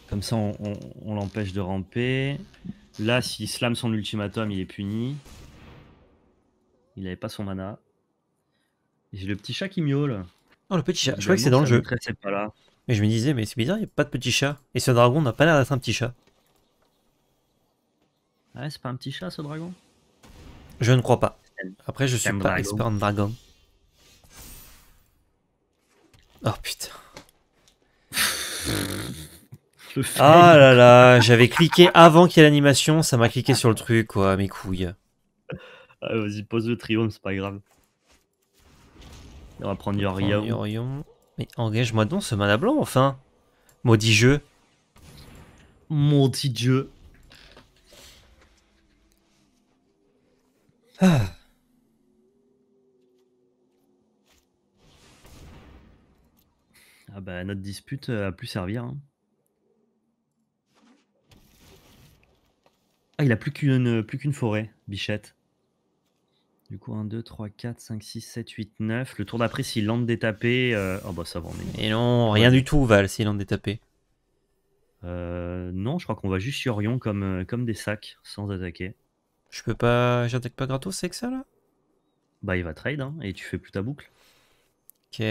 Comme ça, on, on l'empêche de ramper. Là, s'il slame son ultimatum, il est puni. Il avait pas son mana. J'ai le petit chat qui miaule. Oh, le petit chat. Je crois que c'est dans le jeu. Pas là. Mais je me disais, mais c'est bizarre, il n'y a pas de petit chat. Et ce dragon n'a pas l'air d'être un petit chat. Ah ouais, c'est pas un petit chat ce dragon Je ne crois pas. Après, je suis pas expert en dragon. Oh putain. Ah là là, j'avais cliqué avant qu'il y ait l'animation, ça m'a cliqué sur le truc, quoi, mes couilles. Ah, Vas-y, pose le triomphe, c'est pas grave. On va prendre Yorion. Mais engage-moi donc ce mana blanc, enfin. Maudit jeu. Maudit jeu. Ah. ah bah notre dispute euh, a plus servir. Hein. Ah, il a plus qu'une euh, plus qu'une forêt, Bichette. Du coup, 1, 2, 3, 4, 5, 6, 7, 8, 9. Le tour d'après, s'il lande détapé. Euh... Oh, bah ça va, on Et non, rien du tout, Val, s'il lande détapé. Euh, non, je crois qu'on va juste sur Orion comme, euh, comme des sacs, sans attaquer. Je peux pas. J'attaque pas gratos, c'est que ça là Bah, il va trade, hein, et tu fais plus ta boucle. Ok.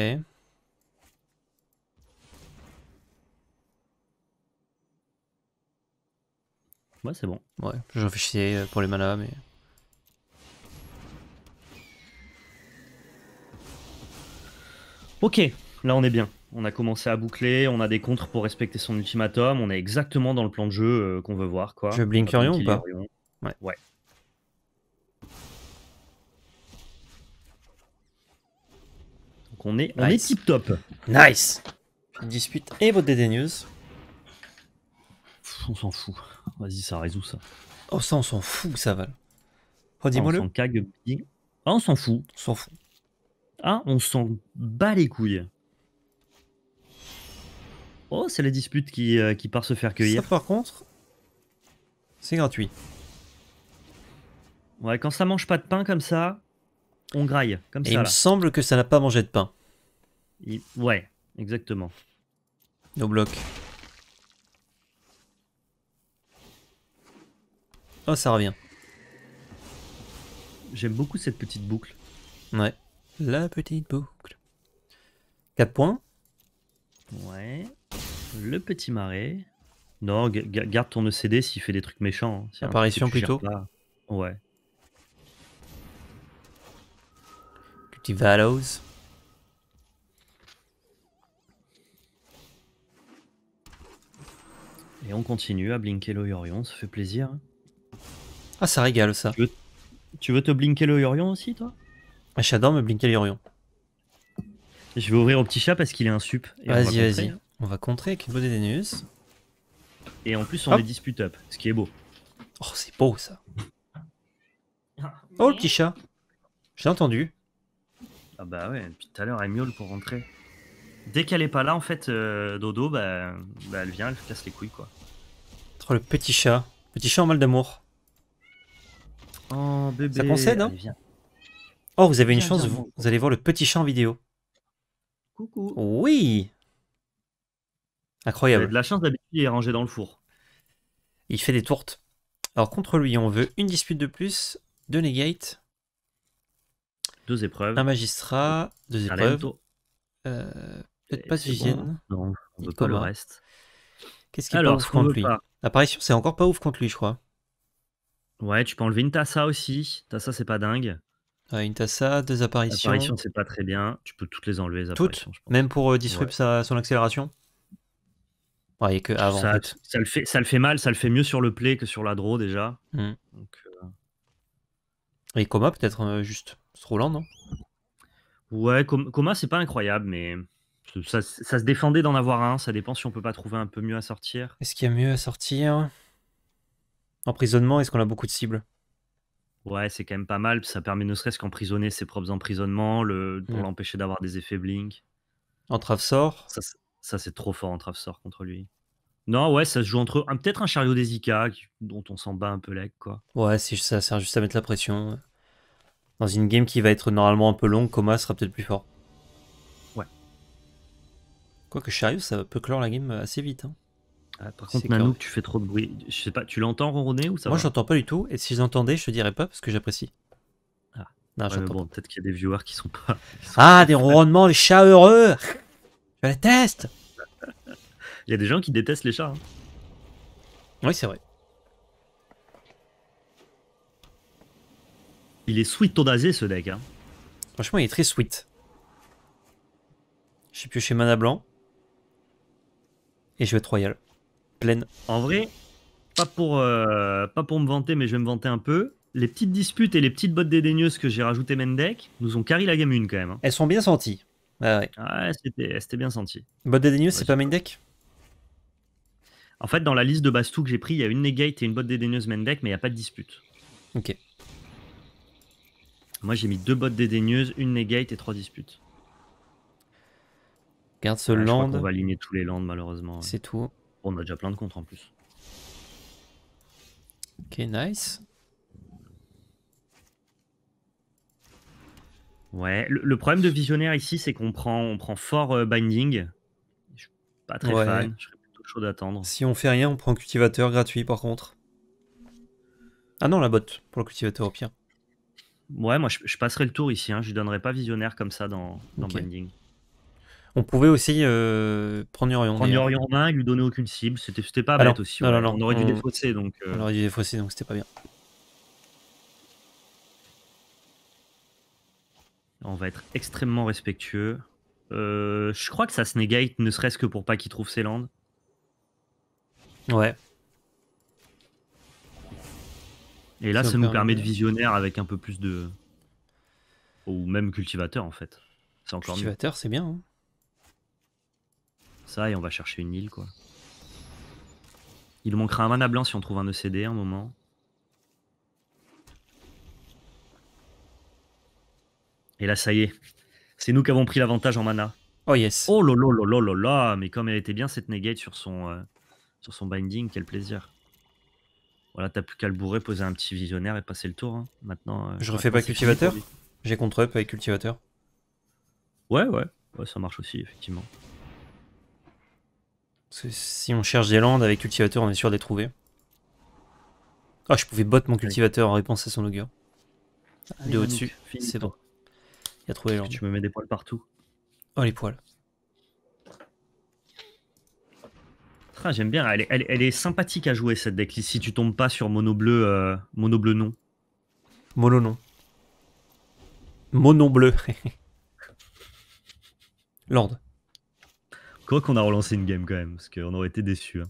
Ouais, c'est bon. Ouais, j'en fais chier pour les manas, mais. Ok, là on est bien. On a commencé à boucler, on a des contres pour respecter son ultimatum, on est exactement dans le plan de jeu euh, qu'on veut voir. Quoi. Je Blinkerion ou pas Ouais. Donc on est, tip top. Nice Dispute et votre DD on s'en fout. Vas-y, ça résout ça. Oh, ça, on s'en fout, ça va. Ah, on s'en ah, on s'en fout. On s'en fout. Ah, on s'en bat les couilles. Oh, c'est la dispute qui, euh, qui part se faire cueillir. par contre, c'est gratuit. Ouais, quand ça mange pas de pain comme ça, on graille. Comme Et ça, il me semble que ça n'a pas mangé de pain. Ouais, exactement. no blocs. Oh, ça revient. J'aime beaucoup cette petite boucle. Ouais. La petite boucle. 4 points. Ouais. Le petit marais. Non, garde ton ECD s'il fait des trucs méchants. Hein. Apparition plutôt. Ouais. petit Et on continue à blinker l'Oyorion, ça fait plaisir. Ah, ça régale ça. Tu veux, te blinker le Yorion aussi, toi ah, J'adore me blinker le Yorion. Je vais ouvrir au petit chat parce qu'il est un sup. Vas-y, vas-y. On va contrer avec une bonne Et en plus, on les dispute up, ce qui est beau. Oh, c'est beau ça. Oh, le petit chat. J'ai entendu. Ah bah ouais, depuis tout à l'heure, elle miaule pour rentrer. Dès qu'elle est pas là, en fait, euh, Dodo, bah, bah, elle vient, elle casse les couilles, quoi. Oh, le petit chat. Petit chat mal d'amour. Oh, Ça concède, hein Oh, vous avez une chance, vous, vous, allez voir le petit champ vidéo. Coucou. Oui Incroyable. Vous de la chance d'habitude, il est rangé dans le four. Il fait des tourtes. Alors, contre lui, on veut une dispute de plus, deux negates. Deux épreuves. Un magistrat, deux épreuves. Euh, peut-être pas Non, on veut pas le reste. Qu'est-ce qu'il pense contre lui c'est encore pas ouf contre lui, je crois. Ouais, tu peux enlever une Tassa aussi. Tassa, c'est pas dingue. Ouais, une Tassa, deux apparitions. Apparition, c'est pas très bien. Tu peux toutes les enlever, les toutes Même pour euh, disrupter son accélération Ouais, que avant. Ça, fait. ça, le fait, ça le fait mal, ça le fait mieux sur le play que sur la draw déjà. Hmm. Euh. Et coma peut-être euh, juste. C'est trop lent, non Ouais, coma c'est pas incroyable, mais ça, se défendait d'en avoir un, ça dépend si on peut pas trouver un peu mieux à sortir. Est-ce qu'il y a mieux à sortir Emprisonnement, est-ce qu'on a beaucoup de cibles Ouais, c'est quand même pas mal, ça permet ne serait-ce qu'emprisonner ses propres emprisonnements, pour l'empêcher d'avoir des effets blink. Entrave sort Ça, c'est trop fort, entrave sort contre lui. Non, ouais, ça se joue entre peut-être un chariot des IK dont on s'en bat un peu l'aigle, quoi. Ouais, si ça sert juste à mettre la pression. Dans une game qui va être normalement un peu longue, Coma sera peut-être plus fort. Quoique Charius, ça peut clore la game assez vite. Hein. Ah, par contre, tu fais trop de bruit. Je sais pas, tu l'entends ronronner ou ça Moi, j'entends pas du tout. Et si j'entendais je te dirais pas parce que j'apprécie. Ah, non, bon, peut-être qu'il y a des viewers qui sont pas. ah, des ronronnements, les chats heureux Je les teste Il y a des gens qui détestent les chats. Hein. Oui, c'est vrai. Il est sweet tondasé ce deck. Hein. Franchement, il est très sweet. J'ai pioché mana blanc et je vais être royal. Pleine. En vrai, pas pour, euh, pas pour me vanter, mais je vais me vanter un peu. Les petites disputes et les petites bottes dédaigneuses que j'ai rajoutées deck nous ont carré la 1 quand même. Hein. Elles sont bien senties. Ah ouais. Ouais, c'était bien senti. Bottes dédaigneuse, c'est pas main deck En fait, dans la liste de Bastou que j'ai pris, il y a une Negate et une botte dédaigneuse deck, mais il n'y a pas de dispute. Ok. Moi, j'ai mis deux bottes dédaigneuses, une Negate et trois disputes. Garde ce on va aligner tous les lands malheureusement. C'est tout. on a déjà plein de contre en plus. Ok, nice. Ouais, le, problème de visionnaire ici, c'est qu'on prend, on prend fort euh, binding. pas très fan, je serais plutôt chaud d'attendre. Si on fait rien, on prend cultivateur gratuit par contre. Ah non, la botte pour le cultivateur au pire. Ouais, moi je, passerai le tour ici, hein. je lui donnerai pas visionnaire comme ça dans, binding. On pouvait aussi euh, prendre Prendre Yorion en main, lui donner aucune cible, c'était pas bête aussi. on aurait dû défausser donc. Euh. On aurait dû défausser donc c'était pas bien. On va être extrêmement respectueux. Euh, je crois que ça se négate, ne serait-ce que pour pas qu'il trouve ses landes. Ouais. Et là, ça, nous permet de visionnaire avec un peu plus de. Ou même cultivateur en fait. C'est encore Cultivateur, c'est bien. Hein ça et on va chercher une île quoi. Il manquera un mana blanc si on trouve un ECD un moment. Et là ça y est, c'est nous qui avons pris l'avantage en mana. Oh yes. Oh là mais comme elle était bien cette negate sur son, euh, sur son binding, quel plaisir. Voilà, t'as plus qu'à le bourrer, poser un petit visionnaire et passer le tour. Hein. Maintenant. Euh, je refais pas cultivateur J'ai contre-up avec cultivateur. Ouais, ouais, ouais, ça marche aussi, effectivement si on cherche des landes avec cultivateur, on est sûr de les trouver. Ah, je pouvais bot mon cultivateur en réponse à son augure. De au-dessus, c'est bon. Il a trouvé l'ordre. Tu me mets des poils partout. Oh, les poils. Ah, j'aime bien, elle est, sympathique à jouer cette deck si tu tombes pas sur mono bleu, euh, mono bleu non. Mono non. Mono bleu. Lord crois qu'on a relancé une game quand même, parce qu'on aurait été déçus. Hein.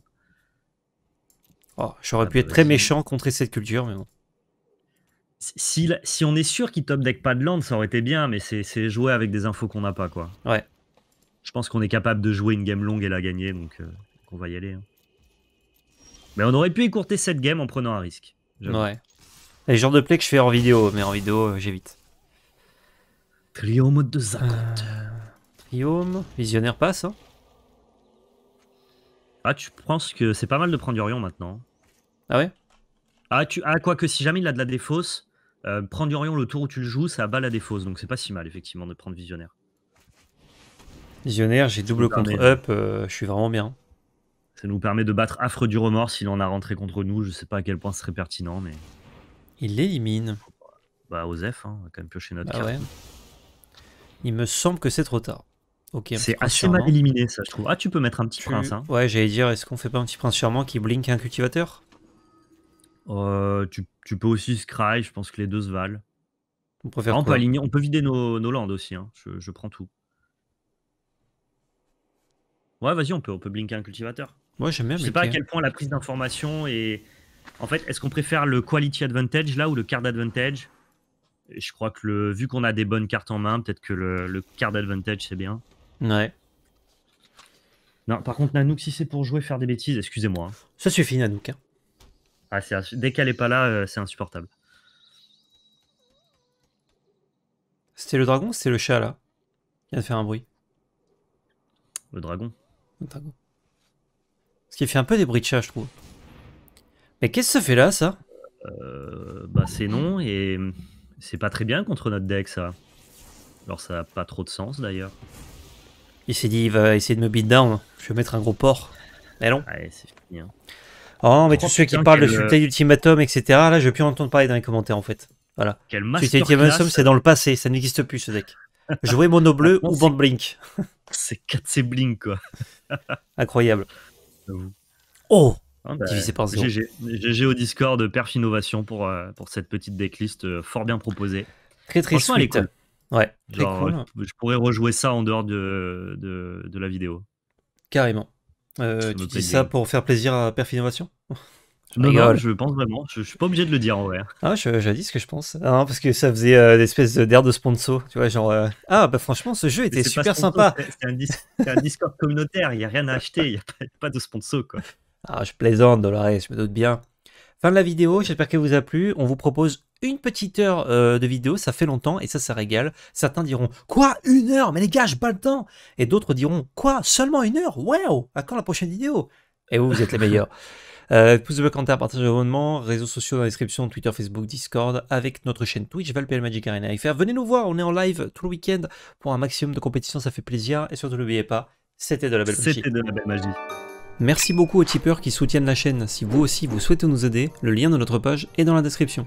Oh, j'aurais ah pu bah, être très méchant contre cette culture, mais bon. Si, on est sûr qu'il top deck pas de land, ça aurait été bien, mais c'est jouer avec des infos qu'on n'a pas, quoi. Ouais. Je pense qu'on est capable de jouer une game longue et la gagner, donc euh, on va y aller. Hein. Mais on aurait pu écourter cette game en prenant un risque. Ouais. C'est le genre de play que je fais en vidéo, mais en vidéo, euh, j'évite. Triome de 50. Euh, triome, visionnaire passe, hein ah, tu penses que c'est pas mal de prendre Orion maintenant Ah ouais Ah, tu... ah quoique si jamais il a de la défausse, euh, prendre Orion le tour où tu le joues, ça bat la défausse. Donc c'est pas si mal, effectivement, de prendre Visionnaire. Visionnaire, j'ai double contre-up, euh, je suis vraiment bien. Ça nous permet de battre Affre du Remords s'il en a rentré contre nous. Je sais pas à quel point ce serait pertinent, mais. Il l'élimine. Bah, Osef, on hein, va quand même piocher notre bah carte. Il me semble que c'est trop tard c'est assez mal éliminé, ça, je trouve. Ah, tu peux mettre un petit prince. Hein. Ouais, j'allais dire, est-ce qu'on fait pas un petit prince sûrement qui blink un cultivateur euh, tu, peux aussi Scry, je pense que les deux se valent. On, préfère on, peut, aligner, on peut vider nos, nos landes aussi, hein. je, prends tout. Ouais, vas-y, on peut, on peut blinker un cultivateur. Ouais, j'aime bien. Je sais pas à quel point la prise d'information est. En fait, est-ce qu'on préfère le quality advantage là ou le card advantage Je crois que le, vu qu'on a des bonnes cartes en main, peut-être que le card advantage c'est bien. Ouais. Non, par contre, Nanook, si c'est pour jouer, faire des bêtises, excusez-moi. Hein. Ça suffit, Nanook. Hein. Ah, c'est... Dès qu'elle est pas là, euh, c'est insupportable. C'était le dragon c'était le chat là Il vient de faire un bruit. Le dragon. Le dragon. Ce qui fait un peu des bruits de chat, je trouve. Mais qu'est-ce que ça fait là, ça euh, Bah, c'est non, et c'est pas très bien contre notre deck, ça. Alors, ça a pas trop de sens d'ailleurs. Il s'est dit, il va essayer de me beat down. Je vais mettre un gros port. Mais non. Hein. Oh, mais tous ceux qui parlent de suite Ultimatum, etc., là, je vais plus entendre parler dans les commentaires, en fait. Voilà. Quel Ultimatum, c'est dans le passé, ça n'existe plus, ce deck. Jouer mono bleu ou bande blink. c'est 4C blink, quoi. Incroyable. Oh J'ai ah, bah, GG. au Discord, euh, perf innovation pour, euh, pour cette petite decklist euh, fort bien proposée. Très très sweet. Ouais. je, pourrais rejouer ça en dehors de, de, la vidéo. Carrément. Euh, tu dis ça pour faire plaisir à Perf Innovation je non, je pense vraiment. Je, suis pas obligé de le dire en vrai. Ah, je, dis ce que je pense. Ah, parce que ça faisait l'espèce euh, d'air de sponsor. Tu vois, genre, euh, ah, bah franchement, ce jeu était super sympa. C'est un, Discord communautaire, il n'y a rien à acheter, il n'y a pas, de sponsor, quoi. Ah, je plaisante, Dolores, je me doute bien. Fin de la vidéo, j'espère qu'elle vous a plu. On vous propose une petite heure euh, de vidéo, ça fait longtemps et ça, ça régale. Certains diront Quoi Une heure Mais les gars, je bats le temps Et d'autres diront Quoi Seulement une heure Waouh À quand la prochaine vidéo Et vous, vous êtes les meilleurs Euh, pouce bleu commentaire, partage abonnement, réseaux sociaux dans la description, Twitter, Facebook, Discord, avec notre chaîne Twitch, Valpel Magic Arena FR. Venez nous voir, on est en live tout le week-end pour un maximum de compétition, ça fait plaisir. Et surtout, n'oubliez pas, c'était de la belle magie. C'était de la belle magie. Merci beaucoup aux tipeurs qui soutiennent la chaîne. Si vous aussi vous souhaitez nous aider, le lien de notre page est dans la description.